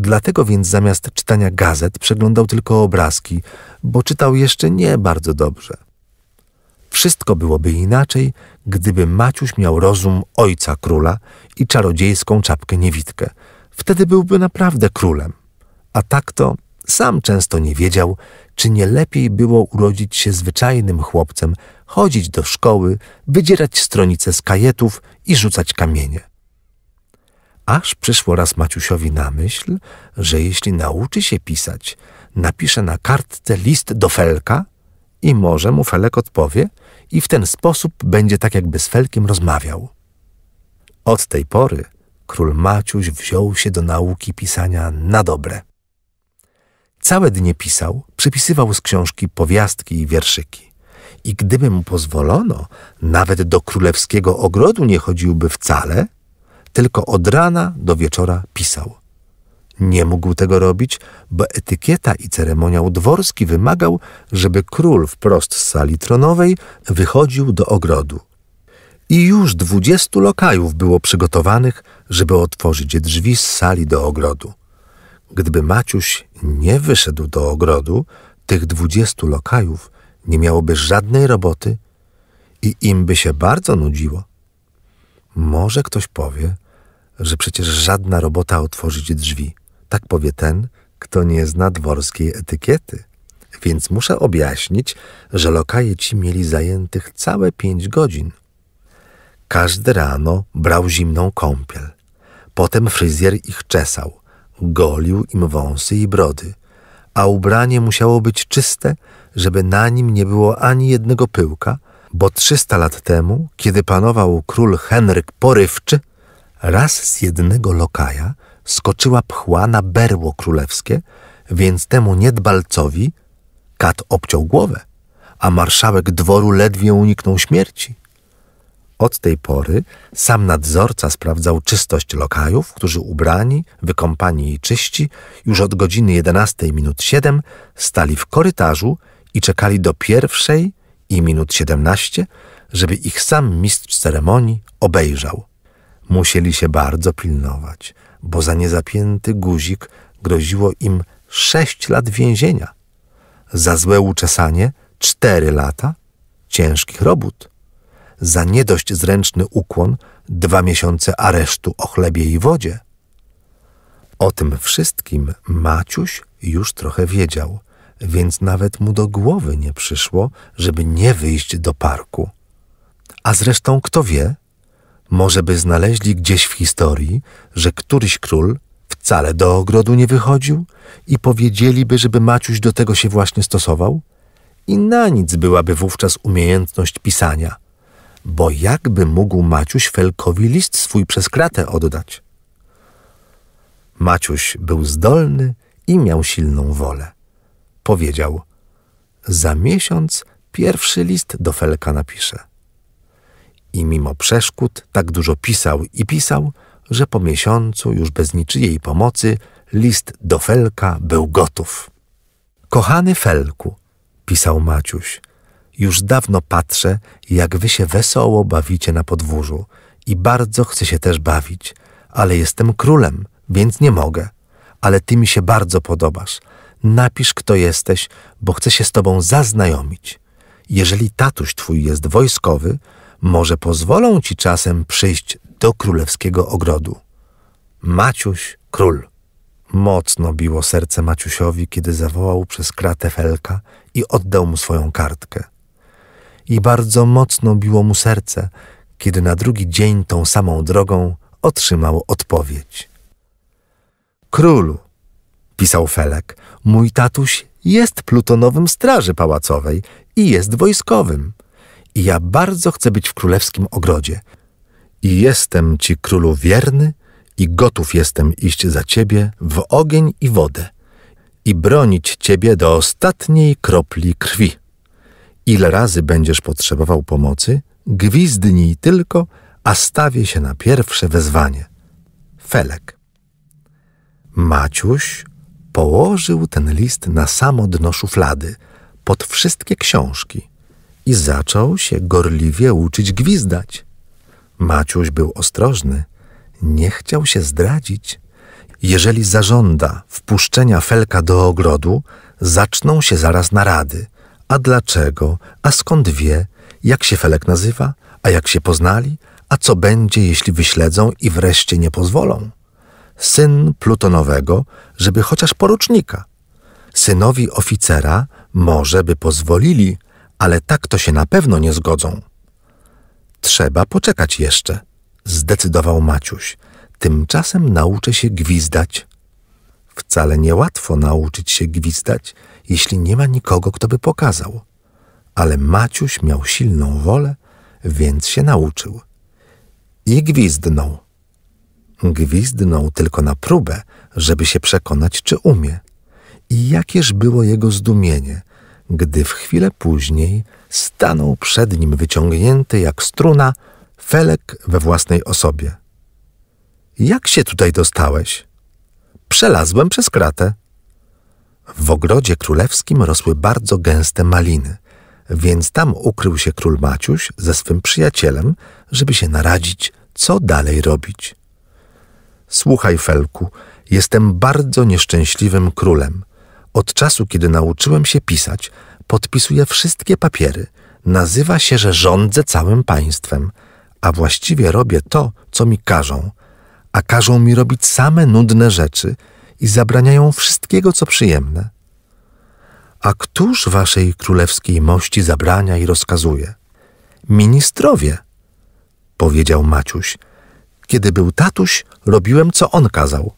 Dlatego więc zamiast czytania gazet przeglądał tylko obrazki, bo czytał jeszcze nie bardzo dobrze. Wszystko byłoby inaczej, gdyby Maciuś miał rozum ojca króla i czarodziejską czapkę niewitkę, Wtedy byłby naprawdę królem. A tak to sam często nie wiedział, czy nie lepiej było urodzić się zwyczajnym chłopcem, chodzić do szkoły, wydzierać stronice z kajetów i rzucać kamienie. Aż przyszło raz Maciusiowi na myśl, że jeśli nauczy się pisać, napisze na kartce list do Felka i może mu Felek odpowie i w ten sposób będzie tak jakby z Felkiem rozmawiał. Od tej pory król Maciuś wziął się do nauki pisania na dobre. Całe dnie pisał, przypisywał z książki powiastki i wierszyki. I gdyby mu pozwolono, nawet do królewskiego ogrodu nie chodziłby wcale – tylko od rana do wieczora pisał. Nie mógł tego robić, bo etykieta i ceremoniał dworski wymagał, żeby król wprost z sali tronowej wychodził do ogrodu. I już dwudziestu lokajów było przygotowanych, żeby otworzyć drzwi z sali do ogrodu. Gdyby Maciuś nie wyszedł do ogrodu, tych dwudziestu lokajów nie miałoby żadnej roboty i im by się bardzo nudziło. Może ktoś powie, że przecież żadna robota otworzyć drzwi. Tak powie ten, kto nie zna dworskiej etykiety. Więc muszę objaśnić, że lokaje ci mieli zajętych całe pięć godzin. Każde rano brał zimną kąpiel. Potem fryzjer ich czesał, golił im wąsy i brody, a ubranie musiało być czyste, żeby na nim nie było ani jednego pyłka, bo 300 lat temu, kiedy panował król Henryk Porywczy, raz z jednego lokaja skoczyła pchła na berło królewskie, więc temu niedbalcowi kat obciął głowę, a marszałek dworu ledwie uniknął śmierci. Od tej pory sam nadzorca sprawdzał czystość lokajów, którzy ubrani, wykąpani i czyści, już od godziny 11 minut 7 stali w korytarzu i czekali do pierwszej i minut siedemnaście, żeby ich sam mistrz ceremonii obejrzał. Musieli się bardzo pilnować, bo za niezapięty guzik groziło im sześć lat więzienia, za złe uczesanie cztery lata ciężkich robót, za niedość zręczny ukłon dwa miesiące aresztu o chlebie i wodzie. O tym wszystkim Maciuś już trochę wiedział – więc nawet mu do głowy nie przyszło, żeby nie wyjść do parku. A zresztą kto wie, może by znaleźli gdzieś w historii, że któryś król wcale do ogrodu nie wychodził i powiedzieliby, żeby Maciuś do tego się właśnie stosował? I na nic byłaby wówczas umiejętność pisania, bo jakby mógł Maciuś Felkowi list swój przez kratę oddać? Maciuś był zdolny i miał silną wolę. Powiedział: Za miesiąc pierwszy list do Felka napiszę. I mimo przeszkód tak dużo pisał i pisał, że po miesiącu, już bez niczyjej pomocy, list do Felka był gotów. Kochany Felku, pisał Maciuś, już dawno patrzę, jak wy się wesoło bawicie na podwórzu i bardzo chcę się też bawić, ale jestem królem, więc nie mogę. Ale ty mi się bardzo podobasz, napisz kto jesteś, bo chcę się z tobą zaznajomić. Jeżeli tatuś twój jest wojskowy, może pozwolą ci czasem przyjść do królewskiego ogrodu. Maciuś król. Mocno biło serce Maciusiowi, kiedy zawołał przez kratę Felka i oddał mu swoją kartkę. I bardzo mocno biło mu serce, kiedy na drugi dzień tą samą drogą otrzymał odpowiedź. Królu, pisał Felek. Mój tatuś jest plutonowym straży pałacowej i jest wojskowym. I ja bardzo chcę być w królewskim ogrodzie. I jestem ci, królu, wierny i gotów jestem iść za ciebie w ogień i wodę i bronić ciebie do ostatniej kropli krwi. Ile razy będziesz potrzebował pomocy, gwizdnij tylko, a stawię się na pierwsze wezwanie. Felek. Maciuś położył ten list na samo dno szuflady, pod wszystkie książki i zaczął się gorliwie uczyć gwizdać. Maciuś był ostrożny, nie chciał się zdradzić. Jeżeli zażąda wpuszczenia Felka do ogrodu, zaczną się zaraz narady. A dlaczego? A skąd wie? Jak się Felek nazywa? A jak się poznali? A co będzie, jeśli wyśledzą i wreszcie nie pozwolą? syn plutonowego, żeby chociaż porucznika. Synowi oficera może by pozwolili, ale tak to się na pewno nie zgodzą. Trzeba poczekać jeszcze, zdecydował Maciuś. Tymczasem nauczę się gwizdać. Wcale niełatwo nauczyć się gwizdać, jeśli nie ma nikogo, kto by pokazał. Ale Maciuś miał silną wolę, więc się nauczył. I gwizdnął. Gwizdnął tylko na próbę, żeby się przekonać, czy umie. I jakież było jego zdumienie, gdy w chwilę później stanął przed nim wyciągnięty jak struna Felek we własnej osobie. Jak się tutaj dostałeś? Przelazłem przez kratę. W ogrodzie królewskim rosły bardzo gęste maliny, więc tam ukrył się król Maciuś ze swym przyjacielem, żeby się naradzić, co dalej robić. Słuchaj, Felku, jestem bardzo nieszczęśliwym królem. Od czasu, kiedy nauczyłem się pisać, podpisuję wszystkie papiery. Nazywa się, że rządzę całym państwem, a właściwie robię to, co mi każą. A każą mi robić same nudne rzeczy i zabraniają wszystkiego, co przyjemne. A któż waszej królewskiej mości zabrania i rozkazuje? Ministrowie, powiedział Maciuś kiedy był tatuś, robiłem, co on kazał.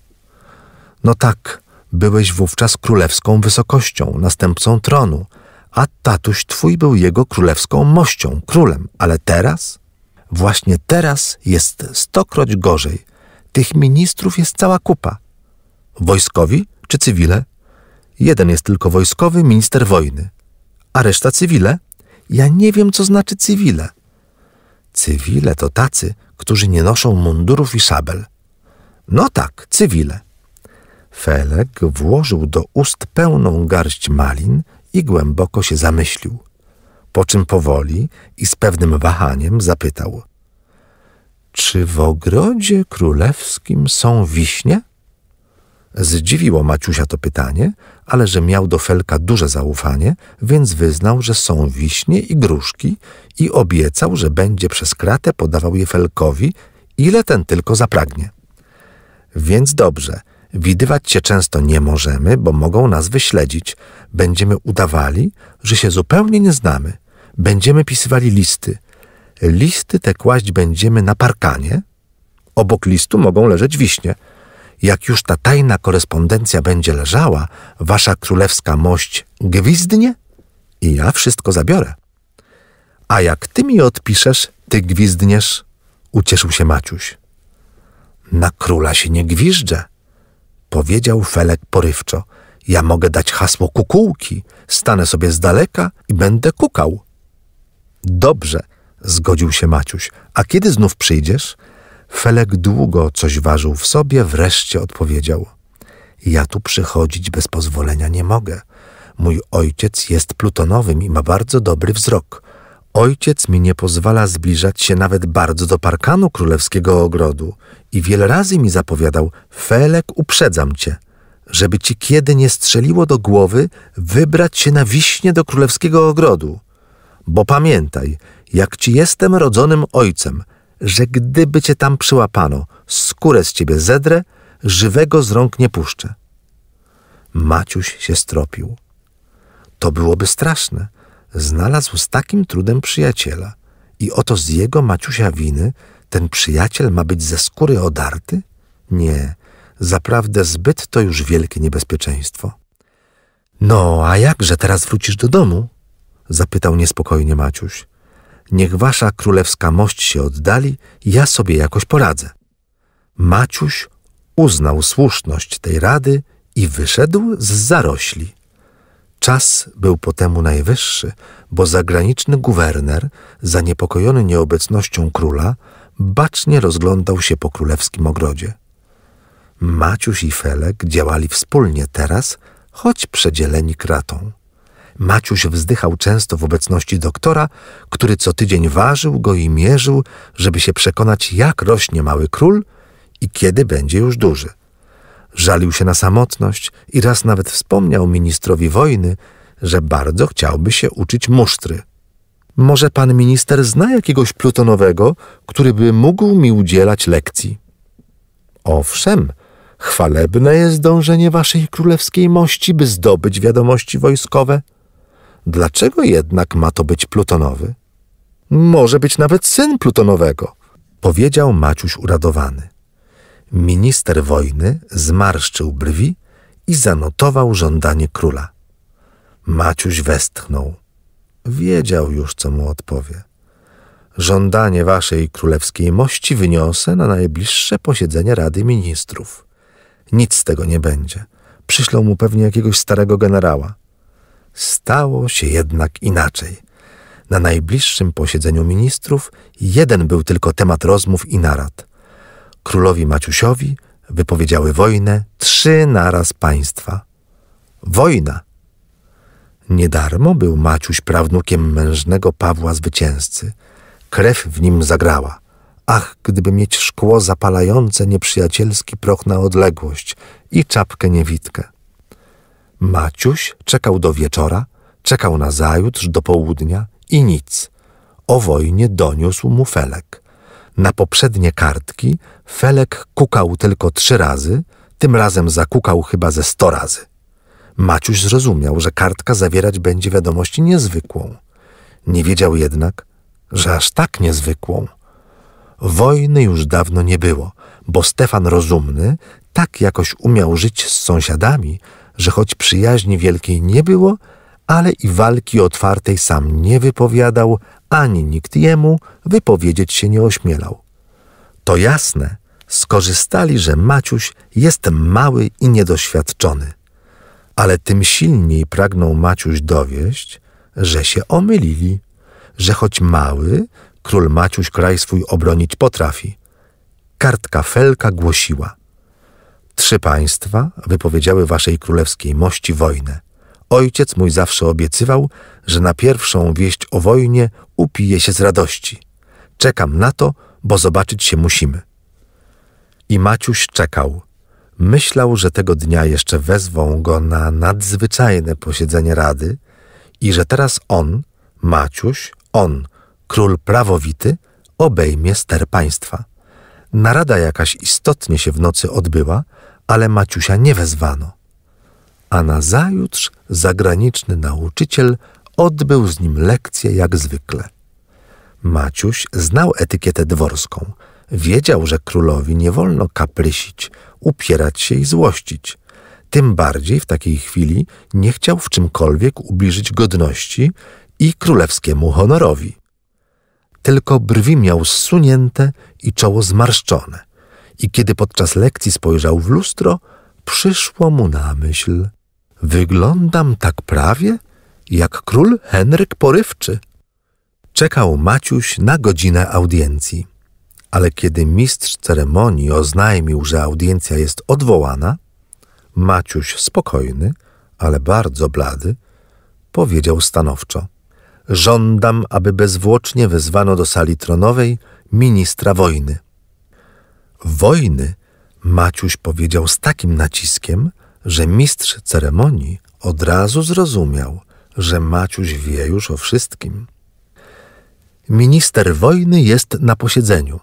No tak, byłeś wówczas królewską wysokością, następcą tronu, a tatuś twój był jego królewską mością, królem, ale teraz? Właśnie teraz jest stokroć gorzej. Tych ministrów jest cała kupa. Wojskowi czy cywile? Jeden jest tylko wojskowy, minister wojny. A reszta cywile? Ja nie wiem, co znaczy cywile. Cywile to tacy, którzy nie noszą mundurów i szabel. No tak, cywile. Felek włożył do ust pełną garść malin i głęboko się zamyślił. Po czym powoli i z pewnym wahaniem zapytał. Czy w ogrodzie królewskim są wiśnie? Zdziwiło Maciusia to pytanie, ale że miał do Felka duże zaufanie, więc wyznał, że są wiśnie i gruszki i obiecał, że będzie przez kratę podawał je Felkowi, ile ten tylko zapragnie. Więc dobrze, widywać się często nie możemy, bo mogą nas wyśledzić. Będziemy udawali, że się zupełnie nie znamy. Będziemy pisywali listy. Listy te kłaść będziemy na parkanie. Obok listu mogą leżeć wiśnie – jak już ta tajna korespondencja będzie leżała, wasza królewska mość gwizdnie i ja wszystko zabiorę. A jak ty mi odpiszesz, ty gwizdniesz, ucieszył się Maciuś. Na króla się nie gwizdzę, powiedział Felek porywczo. Ja mogę dać hasło kukułki, stanę sobie z daleka i będę kukał. Dobrze, zgodził się Maciuś. A kiedy znów przyjdziesz? Felek długo coś ważył w sobie, wreszcie odpowiedział. Ja tu przychodzić bez pozwolenia nie mogę. Mój ojciec jest plutonowym i ma bardzo dobry wzrok. Ojciec mi nie pozwala zbliżać się nawet bardzo do parkanu królewskiego ogrodu i wiele razy mi zapowiadał, Felek, uprzedzam cię, żeby ci kiedy nie strzeliło do głowy wybrać się na wiśnie do królewskiego ogrodu. Bo pamiętaj, jak ci jestem rodzonym ojcem – że gdyby cię tam przyłapano, skórę z ciebie zedrę, żywego z rąk nie puszczę. Maciuś się stropił. To byłoby straszne. Znalazł z takim trudem przyjaciela i oto z jego Maciusia winy ten przyjaciel ma być ze skóry odarty? Nie, zaprawdę zbyt to już wielkie niebezpieczeństwo. No, a jakże teraz wrócisz do domu? zapytał niespokojnie Maciuś. Niech wasza królewska mość się oddali, ja sobie jakoś poradzę. Maciuś uznał słuszność tej rady i wyszedł z zarośli. Czas był po temu najwyższy, bo zagraniczny guwerner, zaniepokojony nieobecnością króla, bacznie rozglądał się po królewskim ogrodzie. Maciuś i Felek działali wspólnie teraz, choć przedzieleni kratą. Maciuś wzdychał często w obecności doktora, który co tydzień ważył go i mierzył, żeby się przekonać, jak rośnie mały król i kiedy będzie już duży. Żalił się na samotność i raz nawet wspomniał ministrowi wojny, że bardzo chciałby się uczyć musztry. Może pan minister zna jakiegoś plutonowego, który by mógł mi udzielać lekcji? Owszem, chwalebne jest dążenie waszej królewskiej mości, by zdobyć wiadomości wojskowe – Dlaczego jednak ma to być plutonowy? Może być nawet syn plutonowego, powiedział Maciuś uradowany. Minister wojny zmarszczył brwi i zanotował żądanie króla. Maciuś westchnął. Wiedział już, co mu odpowie. Żądanie waszej królewskiej mości wyniosę na najbliższe posiedzenie Rady Ministrów. Nic z tego nie będzie. Przyślą mu pewnie jakiegoś starego generała. Stało się jednak inaczej. Na najbliższym posiedzeniu ministrów jeden był tylko temat rozmów i narad. Królowi Maciusiowi wypowiedziały wojnę trzy naraz państwa. Wojna! Niedarmo był Maciuś prawnukiem mężnego Pawła Zwycięzcy. Krew w nim zagrała. Ach, gdyby mieć szkło zapalające nieprzyjacielski proch na odległość i czapkę niewitkę. Maciuś czekał do wieczora, czekał na zajutrz do południa i nic. O wojnie doniósł mu Felek. Na poprzednie kartki Felek kukał tylko trzy razy, tym razem zakukał chyba ze sto razy. Maciuś zrozumiał, że kartka zawierać będzie wiadomość niezwykłą. Nie wiedział jednak, że aż tak niezwykłą. Wojny już dawno nie było, bo Stefan Rozumny tak jakoś umiał żyć z sąsiadami, że choć przyjaźni wielkiej nie było, ale i walki otwartej sam nie wypowiadał, ani nikt jemu wypowiedzieć się nie ośmielał. To jasne, skorzystali, że Maciuś jest mały i niedoświadczony. Ale tym silniej pragnął Maciuś dowieść, że się omylili, że choć mały, król Maciuś kraj swój obronić potrafi. Kartka Felka głosiła – Trzy państwa wypowiedziały waszej królewskiej mości wojnę. Ojciec mój zawsze obiecywał, że na pierwszą wieść o wojnie upije się z radości. Czekam na to, bo zobaczyć się musimy. I Maciuś czekał. Myślał, że tego dnia jeszcze wezwą go na nadzwyczajne posiedzenie rady i że teraz on, Maciuś, on, król prawowity, obejmie ster państwa. Narada jakaś istotnie się w nocy odbyła – ale Maciusia nie wezwano. A nazajutrz zagraniczny nauczyciel odbył z nim lekcję jak zwykle. Maciuś znał etykietę dworską. Wiedział, że królowi nie wolno kaprysić, upierać się i złościć. Tym bardziej w takiej chwili nie chciał w czymkolwiek ubliżyć godności i królewskiemu honorowi. Tylko brwi miał zsunięte i czoło zmarszczone i kiedy podczas lekcji spojrzał w lustro, przyszło mu na myśl: Wyglądam tak prawie jak król Henryk Porywczy. Czekał Maciuś na godzinę audiencji, ale kiedy mistrz ceremonii oznajmił, że audiencja jest odwołana, Maciuś spokojny, ale bardzo blady, powiedział stanowczo: Żądam, aby bezwłocznie wezwano do sali tronowej ministra wojny wojny Maciuś powiedział z takim naciskiem, że mistrz ceremonii od razu zrozumiał, że Maciuś wie już o wszystkim. Minister wojny jest na posiedzeniu.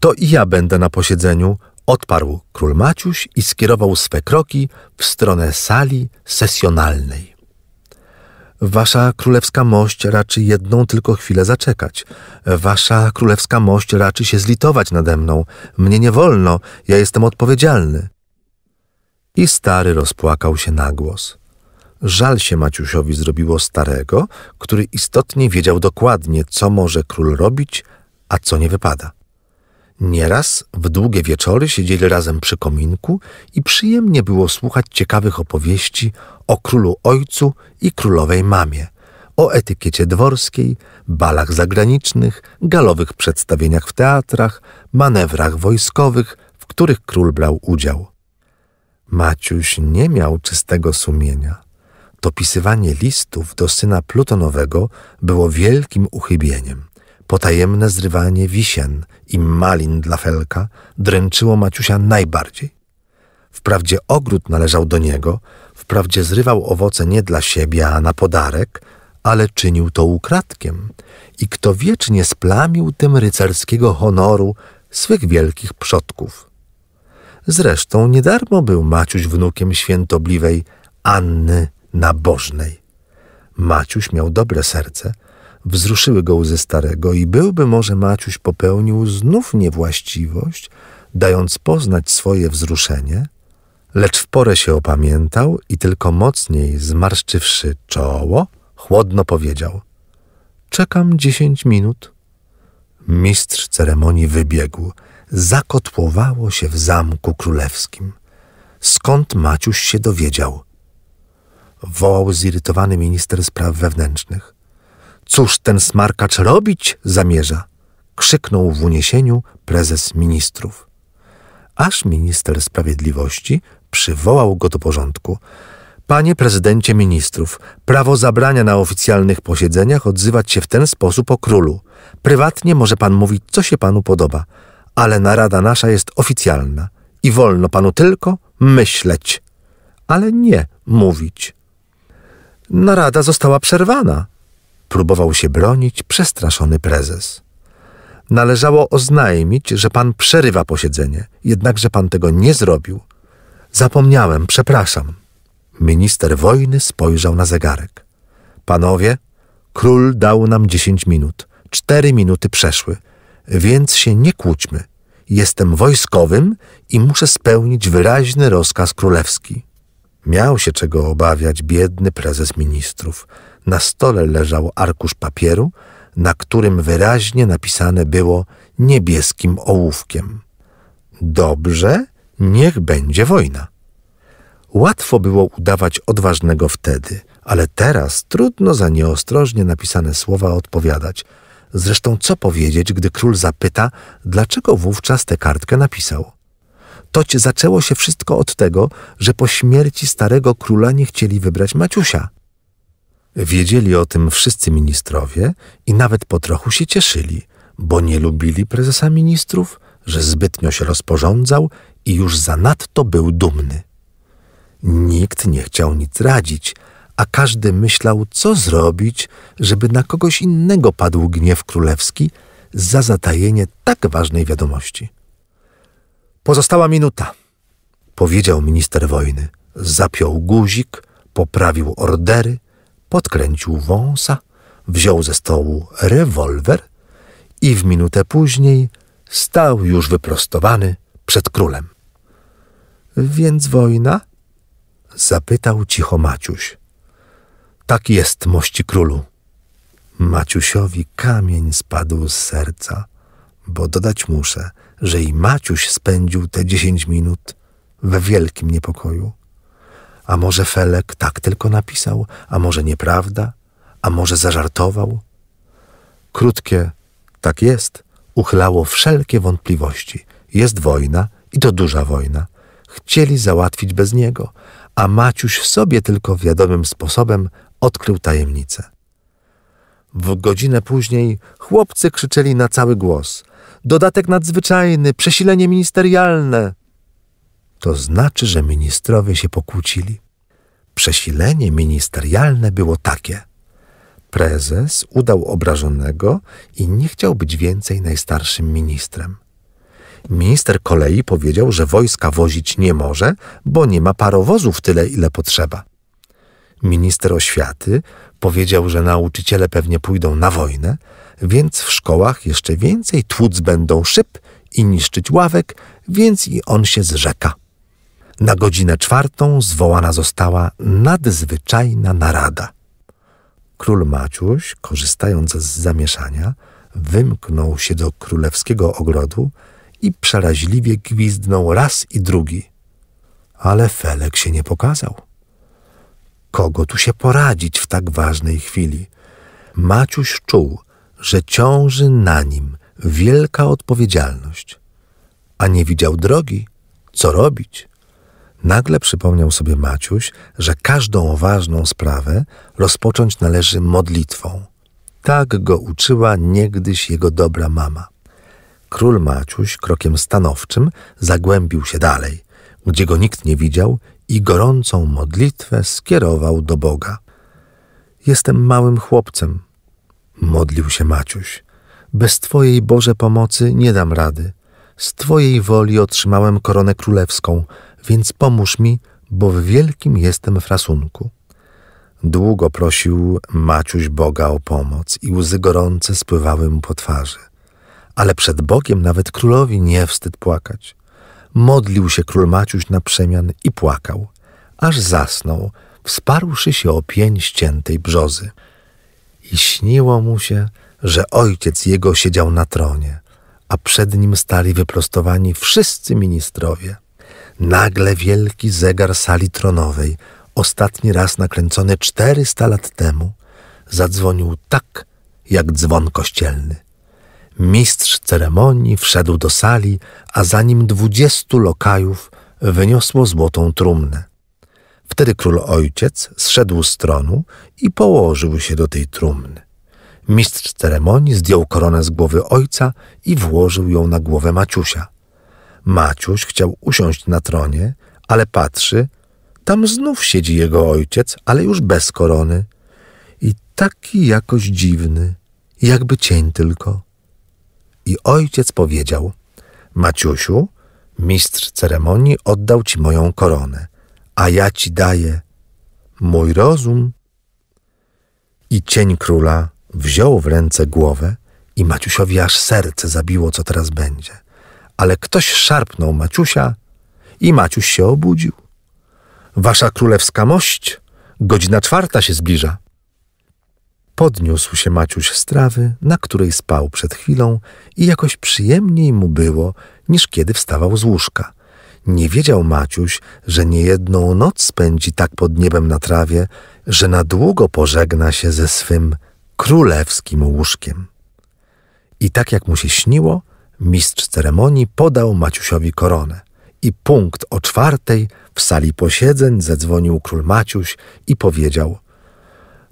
To i ja będę na posiedzeniu, odparł król Maciuś i skierował swe kroki w stronę sali sesjonalnej. Wasza królewska mość raczy jedną tylko chwilę zaczekać. Wasza królewska mość raczy się zlitować nade mną. Mnie nie wolno, ja jestem odpowiedzialny. I stary rozpłakał się na głos. Żal się Maciusiowi zrobiło starego, który istotnie wiedział dokładnie, co może król robić, a co nie wypada. Nieraz w długie wieczory siedzieli razem przy kominku i przyjemnie było słuchać ciekawych opowieści o królu ojcu i królowej mamie, o etykiecie dworskiej, balach zagranicznych, galowych przedstawieniach w teatrach, manewrach wojskowych, w których król brał udział. Maciuś nie miał czystego sumienia. To pisywanie listów do syna Plutonowego było wielkim uchybieniem – Potajemne zrywanie wisien i malin dla Felka dręczyło Maciusia najbardziej. Wprawdzie ogród należał do niego, wprawdzie zrywał owoce nie dla siebie, a na podarek, ale czynił to ukradkiem. I kto wiecznie splamił tym rycerskiego honoru swych wielkich przodków. Zresztą niedarmo był Maciuś wnukiem świętobliwej Anny Nabożnej. Maciuś miał dobre serce – Wzruszyły go łzy starego i byłby może Maciuś popełnił znów niewłaściwość, dając poznać swoje wzruszenie, lecz w porę się opamiętał i tylko mocniej zmarszczywszy czoło, chłodno powiedział – czekam dziesięć minut. Mistrz ceremonii wybiegł. Zakotłowało się w zamku królewskim. Skąd Maciuś się dowiedział? Wołał zirytowany minister spraw wewnętrznych. Cóż ten smarkacz robić zamierza? Krzyknął w uniesieniu prezes ministrów. Aż minister sprawiedliwości przywołał go do porządku. Panie prezydencie ministrów, prawo zabrania na oficjalnych posiedzeniach odzywać się w ten sposób o królu. Prywatnie może pan mówić, co się panu podoba, ale narada nasza jest oficjalna i wolno panu tylko myśleć, ale nie mówić. Narada została przerwana, Próbował się bronić przestraszony prezes. Należało oznajmić, że pan przerywa posiedzenie, jednakże pan tego nie zrobił. Zapomniałem, przepraszam. Minister wojny spojrzał na zegarek. Panowie, król dał nam dziesięć minut. Cztery minuty przeszły, więc się nie kłóćmy. Jestem wojskowym i muszę spełnić wyraźny rozkaz królewski. Miał się czego obawiać biedny prezes ministrów. Na stole leżał arkusz papieru, na którym wyraźnie napisane było niebieskim ołówkiem. Dobrze, niech będzie wojna. Łatwo było udawać odważnego wtedy, ale teraz trudno za nieostrożnie napisane słowa odpowiadać. Zresztą co powiedzieć, gdy król zapyta, dlaczego wówczas tę kartkę napisał? Toć zaczęło się wszystko od tego, że po śmierci starego króla nie chcieli wybrać Maciusia. Wiedzieli o tym wszyscy ministrowie i nawet po trochu się cieszyli, bo nie lubili prezesa ministrów, że zbytnio się rozporządzał i już zanadto był dumny. Nikt nie chciał nic radzić, a każdy myślał, co zrobić, żeby na kogoś innego padł gniew królewski za zatajenie tak ważnej wiadomości. Pozostała minuta, powiedział minister wojny. Zapiął guzik, poprawił ordery – podkręcił wąsa, wziął ze stołu rewolwer i w minutę później stał już wyprostowany przed królem. Więc wojna? zapytał cicho Maciuś. Tak jest, mości królu. Maciusiowi kamień spadł z serca, bo dodać muszę, że i Maciuś spędził te dziesięć minut we wielkim niepokoju. A może Felek tak tylko napisał, a może nieprawda, a może zażartował? Krótkie tak jest uchylało wszelkie wątpliwości. Jest wojna i to duża wojna. Chcieli załatwić bez niego, a Maciuś w sobie tylko wiadomym sposobem odkrył tajemnicę. W godzinę później chłopcy krzyczeli na cały głos. Dodatek nadzwyczajny, przesilenie ministerialne to znaczy, że ministrowie się pokłócili. Przesilenie ministerialne było takie. Prezes udał obrażonego i nie chciał być więcej najstarszym ministrem. Minister kolei powiedział, że wojska wozić nie może, bo nie ma parowozów tyle, ile potrzeba. Minister oświaty powiedział, że nauczyciele pewnie pójdą na wojnę, więc w szkołach jeszcze więcej tłuc będą szyb i niszczyć ławek, więc i on się zrzeka. Na godzinę czwartą zwołana została nadzwyczajna narada. Król Maciuś, korzystając z zamieszania, wymknął się do królewskiego ogrodu i przeraźliwie gwizdnął raz i drugi. Ale Felek się nie pokazał. Kogo tu się poradzić w tak ważnej chwili? Maciuś czuł, że ciąży na nim wielka odpowiedzialność, a nie widział drogi, co robić. Nagle przypomniał sobie Maciuś, że każdą ważną sprawę rozpocząć należy modlitwą. Tak go uczyła niegdyś jego dobra mama. Król Maciuś krokiem stanowczym zagłębił się dalej, gdzie go nikt nie widział i gorącą modlitwę skierował do Boga. Jestem małym chłopcem, modlił się Maciuś. Bez Twojej Boże pomocy nie dam rady. Z Twojej woli otrzymałem koronę królewską – więc pomóż mi, bo w wielkim jestem w rasunku. Długo prosił Maciuś Boga o pomoc i łzy gorące spływały mu po twarzy. Ale przed Bogiem nawet królowi nie wstyd płakać. Modlił się król Maciuś na przemian i płakał, aż zasnął, wsparłszy się o pień ściętej brzozy. I śniło mu się, że ojciec jego siedział na tronie, a przed nim stali wyprostowani wszyscy ministrowie – nagle wielki zegar sali tronowej, ostatni raz nakręcony 400 lat temu, zadzwonił tak, jak dzwon kościelny. Mistrz ceremonii wszedł do sali, a za nim dwudziestu lokajów wyniosło złotą trumnę. Wtedy król ojciec zszedł z tronu i położył się do tej trumny. Mistrz ceremonii zdjął koronę z głowy ojca i włożył ją na głowę Maciusia – Maciuś chciał usiąść na tronie, ale patrzy, tam znów siedzi jego ojciec, ale już bez korony. I taki jakoś dziwny, jakby cień tylko. I ojciec powiedział: Maciusiu, mistrz ceremonii oddał ci moją koronę, a ja ci daję mój rozum. I cień króla wziął w ręce głowę, i Maciusiowi aż serce zabiło, co teraz będzie ale ktoś szarpnął Maciusia i Maciuś się obudził. Wasza królewska mość, godzina czwarta się zbliża. Podniósł się Maciuś z trawy, na której spał przed chwilą i jakoś przyjemniej mu było, niż kiedy wstawał z łóżka. Nie wiedział Maciuś, że niejedną noc spędzi tak pod niebem na trawie, że na długo pożegna się ze swym królewskim łóżkiem. I tak jak mu się śniło, Mistrz ceremonii podał Maciusiowi koronę i punkt o czwartej w sali posiedzeń zadzwonił król Maciuś i powiedział: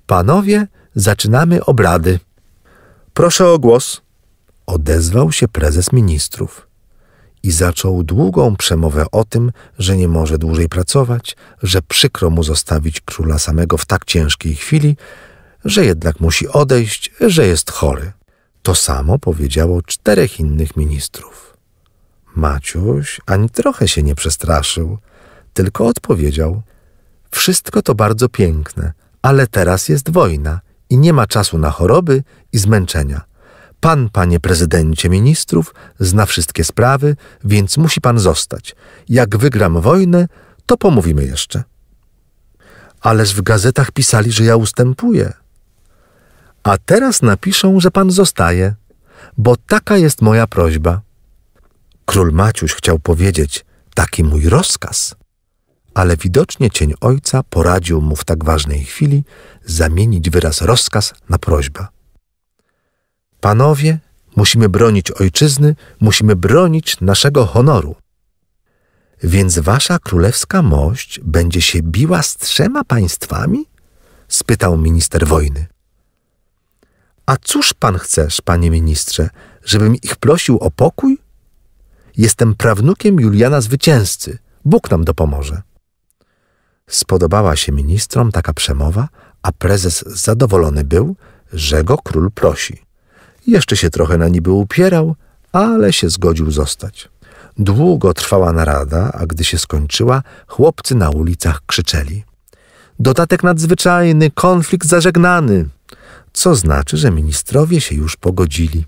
Panowie, zaczynamy obrady. Proszę o głos. Odezwał się prezes ministrów i zaczął długą przemowę o tym, że nie może dłużej pracować, że przykro mu zostawić króla samego w tak ciężkiej chwili, że jednak musi odejść, że jest chory. To samo powiedziało czterech innych ministrów. Maciuś ani trochę się nie przestraszył, tylko odpowiedział: Wszystko to bardzo piękne, ale teraz jest wojna i nie ma czasu na choroby i zmęczenia. Pan, panie prezydencie ministrów, zna wszystkie sprawy, więc musi pan zostać. Jak wygram wojnę, to pomówimy jeszcze. Ależ w gazetach pisali, że ja ustępuję. A teraz napiszą, że pan zostaje, bo taka jest moja prośba. Król Maciuś chciał powiedzieć, taki mój rozkaz, ale widocznie cień ojca poradził mu w tak ważnej chwili zamienić wyraz rozkaz na prośba. Panowie, musimy bronić ojczyzny, musimy bronić naszego honoru. Więc wasza królewska mość będzie się biła z trzema państwami? spytał minister wojny. A cóż pan chcesz, panie ministrze, żebym ich prosił o pokój? Jestem prawnukiem Juliana Zwycięzcy. Bóg nam dopomoże. Spodobała się ministrom taka przemowa, a prezes zadowolony był, że go król prosi. Jeszcze się trochę na niby upierał, ale się zgodził zostać. Długo trwała narada, a gdy się skończyła, chłopcy na ulicach krzyczeli. Dodatek nadzwyczajny, konflikt zażegnany co znaczy, że ministrowie się już pogodzili.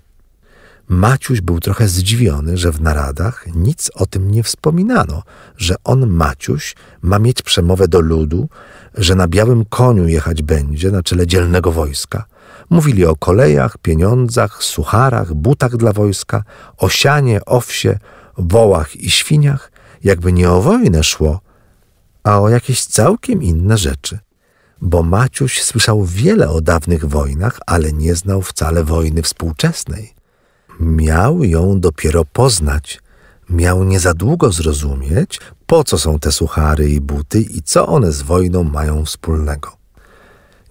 Maciuś był trochę zdziwiony, że w naradach nic o tym nie wspominano, że on, Maciuś, ma mieć przemowę do ludu, że na białym koniu jechać będzie na czele dzielnego wojska. Mówili o kolejach, pieniądzach, sucharach, butach dla wojska, o sianie, owsie, wołach i świniach, jakby nie o wojnę szło, a o jakieś całkiem inne rzeczy bo Maciuś słyszał wiele o dawnych wojnach, ale nie znał wcale wojny współczesnej. Miał ją dopiero poznać, miał nie za długo zrozumieć, po co są te suchary i buty i co one z wojną mają wspólnego.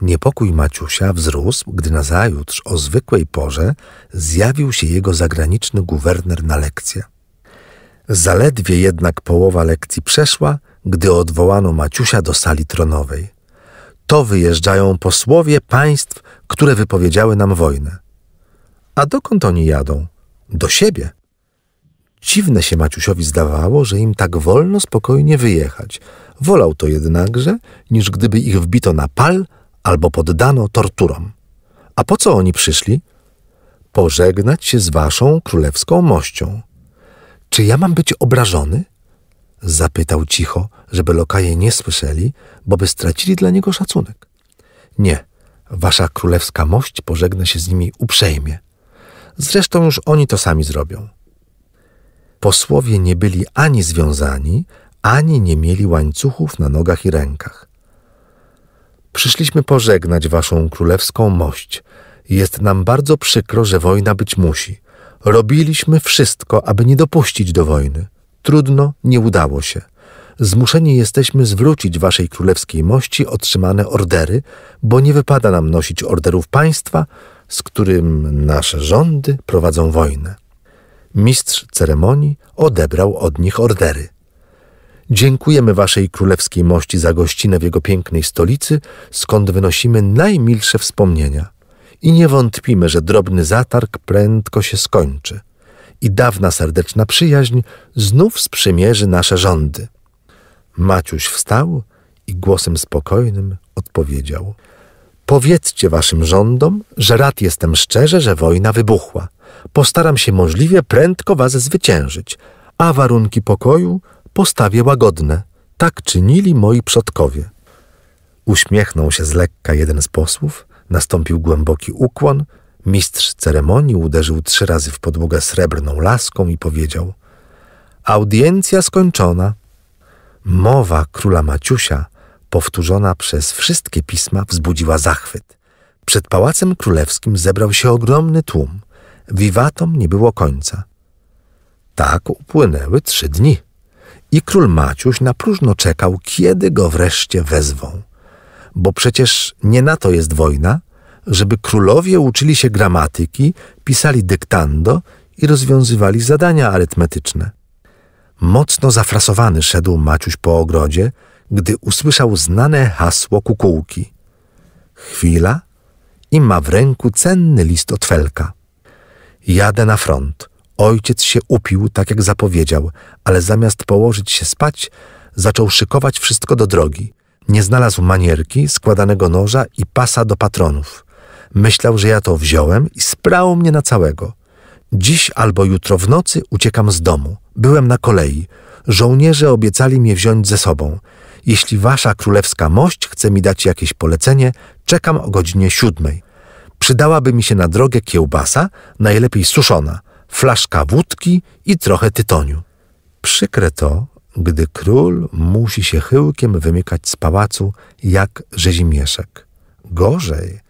Niepokój Maciusia wzrósł, gdy nazajutrz o zwykłej porze zjawił się jego zagraniczny guwerner na lekcję. Zaledwie jednak połowa lekcji przeszła, gdy odwołano Maciusia do sali tronowej to wyjeżdżają posłowie państw, które wypowiedziały nam wojnę. A dokąd oni jadą? Do siebie. Dziwne się Maciusiowi zdawało, że im tak wolno spokojnie wyjechać. Wolał to jednakże, niż gdyby ich wbito na pal albo poddano torturom. A po co oni przyszli? Pożegnać się z waszą królewską mością. Czy ja mam być obrażony? Zapytał cicho, żeby lokaje nie słyszeli, bo by stracili dla niego szacunek. Nie, wasza królewska mość pożegna się z nimi uprzejmie. Zresztą już oni to sami zrobią. Posłowie nie byli ani związani, ani nie mieli łańcuchów na nogach i rękach. Przyszliśmy pożegnać waszą królewską mość. Jest nam bardzo przykro, że wojna być musi. Robiliśmy wszystko, aby nie dopuścić do wojny trudno, nie udało się. Zmuszeni jesteśmy zwrócić waszej królewskiej mości otrzymane ordery, bo nie wypada nam nosić orderów państwa, z którym nasze rządy prowadzą wojnę. Mistrz ceremonii odebrał od nich ordery. Dziękujemy Waszej Królewskiej Mości za gościnę w jego pięknej stolicy, skąd wynosimy najmilsze wspomnienia. I nie wątpimy, że drobny zatarg prędko się skończy i dawna serdeczna przyjaźń znów sprzymierzy nasze rządy. Maciuś wstał i głosem spokojnym odpowiedział. Powiedzcie waszym rządom, że rad jestem szczerze, że wojna wybuchła. Postaram się możliwie prędko was zwyciężyć, a warunki pokoju postawię łagodne. Tak czynili moi przodkowie. Uśmiechnął się z lekka jeden z posłów, nastąpił głęboki ukłon – Mistrz ceremonii uderzył trzy razy w podłogę srebrną laską i powiedział: Audiencja skończona. Mowa króla Maciusia, powtórzona przez wszystkie pisma, wzbudziła zachwyt. Przed pałacem królewskim zebrał się ogromny tłum. Wiwatom nie było końca. Tak upłynęły trzy dni. I król Maciuś na próżno czekał, kiedy go wreszcie wezwą. Bo przecież nie na to jest wojna, żeby królowie uczyli się gramatyki, pisali dyktando i rozwiązywali zadania arytmetyczne. Mocno zafrasowany szedł Maciuś po ogrodzie, gdy usłyszał znane hasło kukułki. Chwila i ma w ręku cenny list od felka. Jadę na front. Ojciec się upił, tak jak zapowiedział, ale zamiast położyć się spać, zaczął szykować wszystko do drogi. Nie znalazł manierki, składanego noża i pasa do patronów. Myślał, że ja to wziąłem i sprało mnie na całego. Dziś albo jutro w nocy uciekam z domu. Byłem na kolei. Żołnierze obiecali mnie wziąć ze sobą. Jeśli wasza królewska mość chce mi dać jakieś polecenie, czekam o godzinie siódmej. Przydałaby mi się na drogę kiełbasa, najlepiej suszona, flaszka wódki i trochę tytoniu. Przykre to, gdy król musi się chyłkiem wymykać z pałacu jak rzezimieszek. Gorzej,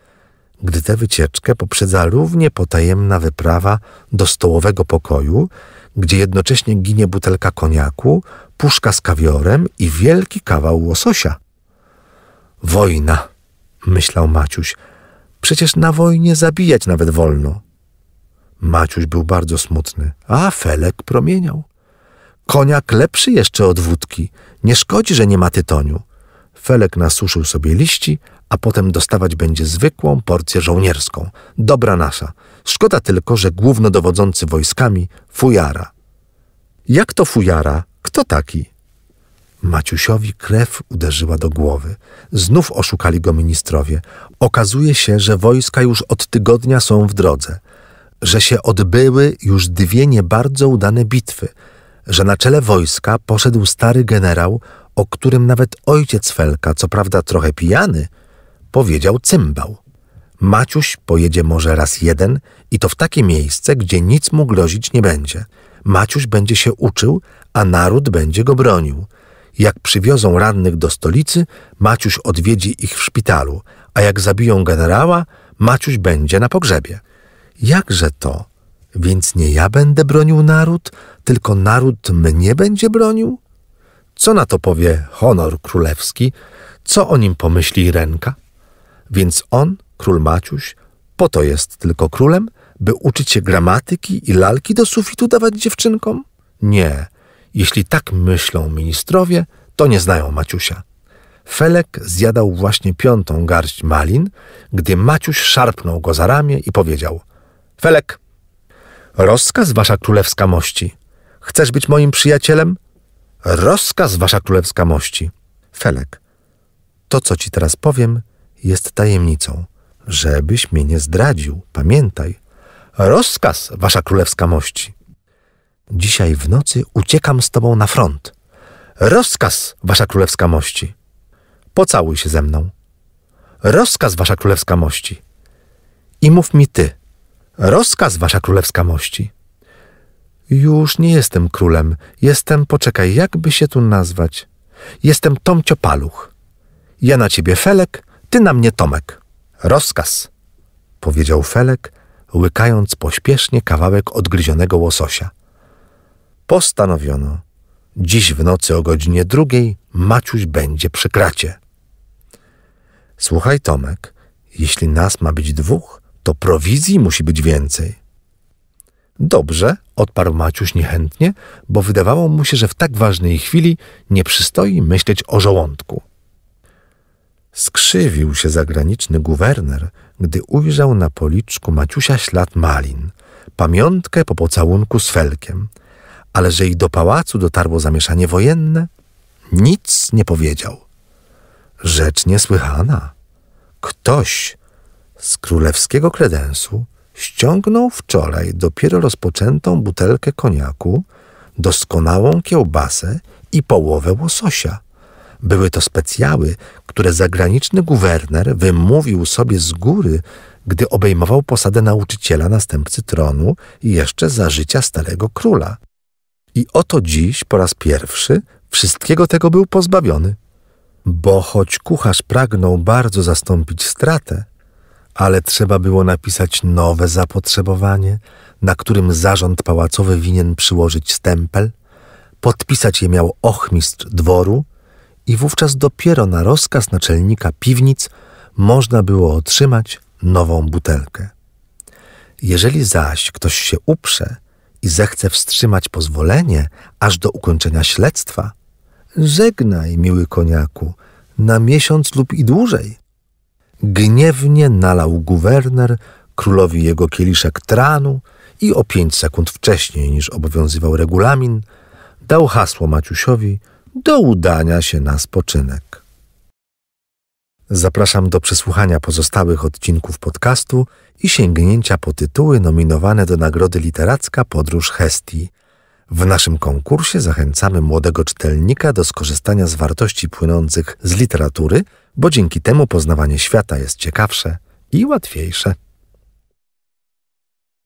gdy tę wycieczkę poprzedza równie potajemna wyprawa do stołowego pokoju, gdzie jednocześnie ginie butelka koniaku, puszka z kawiorem i wielki kawał łososia. Wojna, myślał Maciuś. Przecież na wojnie zabijać nawet wolno. Maciuś był bardzo smutny, a Felek promieniał. Koniak lepszy jeszcze od wódki. Nie szkodzi, że nie ma tytoniu. Felek nasuszył sobie liści, a potem dostawać będzie zwykłą porcję żołnierską. Dobra nasza. Szkoda tylko, że głównodowodzący wojskami fujara. Jak to fujara? Kto taki? Maciusiowi krew uderzyła do głowy. Znów oszukali go ministrowie. Okazuje się, że wojska już od tygodnia są w drodze, że się odbyły już dwie nie bardzo udane bitwy, że na czele wojska poszedł stary generał, o którym nawet ojciec Felka, co prawda trochę pijany, powiedział cymbał. Maciuś pojedzie może raz jeden i to w takie miejsce, gdzie nic mu grozić nie będzie. Maciuś będzie się uczył, a naród będzie go bronił. Jak przywiozą rannych do stolicy, Maciuś odwiedzi ich w szpitalu, a jak zabiją generała, Maciuś będzie na pogrzebie. Jakże to? Więc nie ja będę bronił naród, tylko naród mnie będzie bronił? Co na to powie honor królewski? Co o nim pomyśli Ręka? Więc on, król Maciuś, po to jest tylko królem, by uczyć się gramatyki i lalki do sufitu dawać dziewczynkom? Nie. Jeśli tak myślą ministrowie, to nie znają Maciusia. Felek zjadał właśnie piątą garść malin, gdy Maciuś szarpnął go za ramię i powiedział: Felek, rozkaz wasza królewska mości. Chcesz być moim przyjacielem? Rozkaz wasza królewska mości. Felek, to co ci teraz powiem, jest tajemnicą. Żebyś mnie nie zdradził, pamiętaj. Rozkaz, wasza królewska mości. Dzisiaj w nocy uciekam z tobą na front. Rozkaz, wasza królewska mości. Pocałuj się ze mną. Rozkaz, wasza królewska mości. I mów mi ty. Rozkaz, wasza królewska mości. Już nie jestem królem. Jestem, poczekaj, jakby się tu nazwać. Jestem Tomcio Paluch. Ja na ciebie Felek, ty na mnie, Tomek. Rozkaz, powiedział Felek, łykając pośpiesznie kawałek odgryzionego łososia. Postanowiono. Dziś w nocy o godzinie drugiej Maciuś będzie przy kracie. Słuchaj, Tomek, jeśli nas ma być dwóch, to prowizji musi być więcej. Dobrze, odparł Maciuś niechętnie, bo wydawało mu się, że w tak ważnej chwili nie przystoi myśleć o żołądku. Skrzywił się zagraniczny guwerner, gdy ujrzał na policzku Maciusia ślad malin, pamiątkę po pocałunku z Felkiem. Ale że i do pałacu dotarło zamieszanie wojenne, nic nie powiedział. Rzecz niesłychana. Ktoś z królewskiego kredensu ściągnął wczoraj dopiero rozpoczętą butelkę koniaku, doskonałą kiełbasę i połowę łososia – były to specjały, które zagraniczny guwerner wymówił sobie z góry, gdy obejmował posadę nauczyciela następcy tronu i jeszcze za życia starego króla. I oto dziś po raz pierwszy wszystkiego tego był pozbawiony. Bo choć kucharz pragnął bardzo zastąpić stratę, ale trzeba było napisać nowe zapotrzebowanie, na którym zarząd pałacowy winien przyłożyć stempel, podpisać je miał ochmistrz dworu, i wówczas dopiero na rozkaz naczelnika piwnic można było otrzymać nową butelkę. Jeżeli zaś ktoś się uprze i zechce wstrzymać pozwolenie aż do ukończenia śledztwa, żegnaj, miły koniaku, na miesiąc lub i dłużej. Gniewnie nalał guwerner królowi jego kieliszek tranu i o pięć sekund wcześniej niż obowiązywał regulamin, dał hasło Maciusiowi – do udania się na spoczynek. Zapraszam do przesłuchania pozostałych odcinków podcastu i sięgnięcia po tytuły nominowane do Nagrody Literacka Podróż Hestii. W naszym konkursie zachęcamy młodego czytelnika do skorzystania z wartości płynących z literatury, bo dzięki temu poznawanie świata jest ciekawsze i łatwiejsze.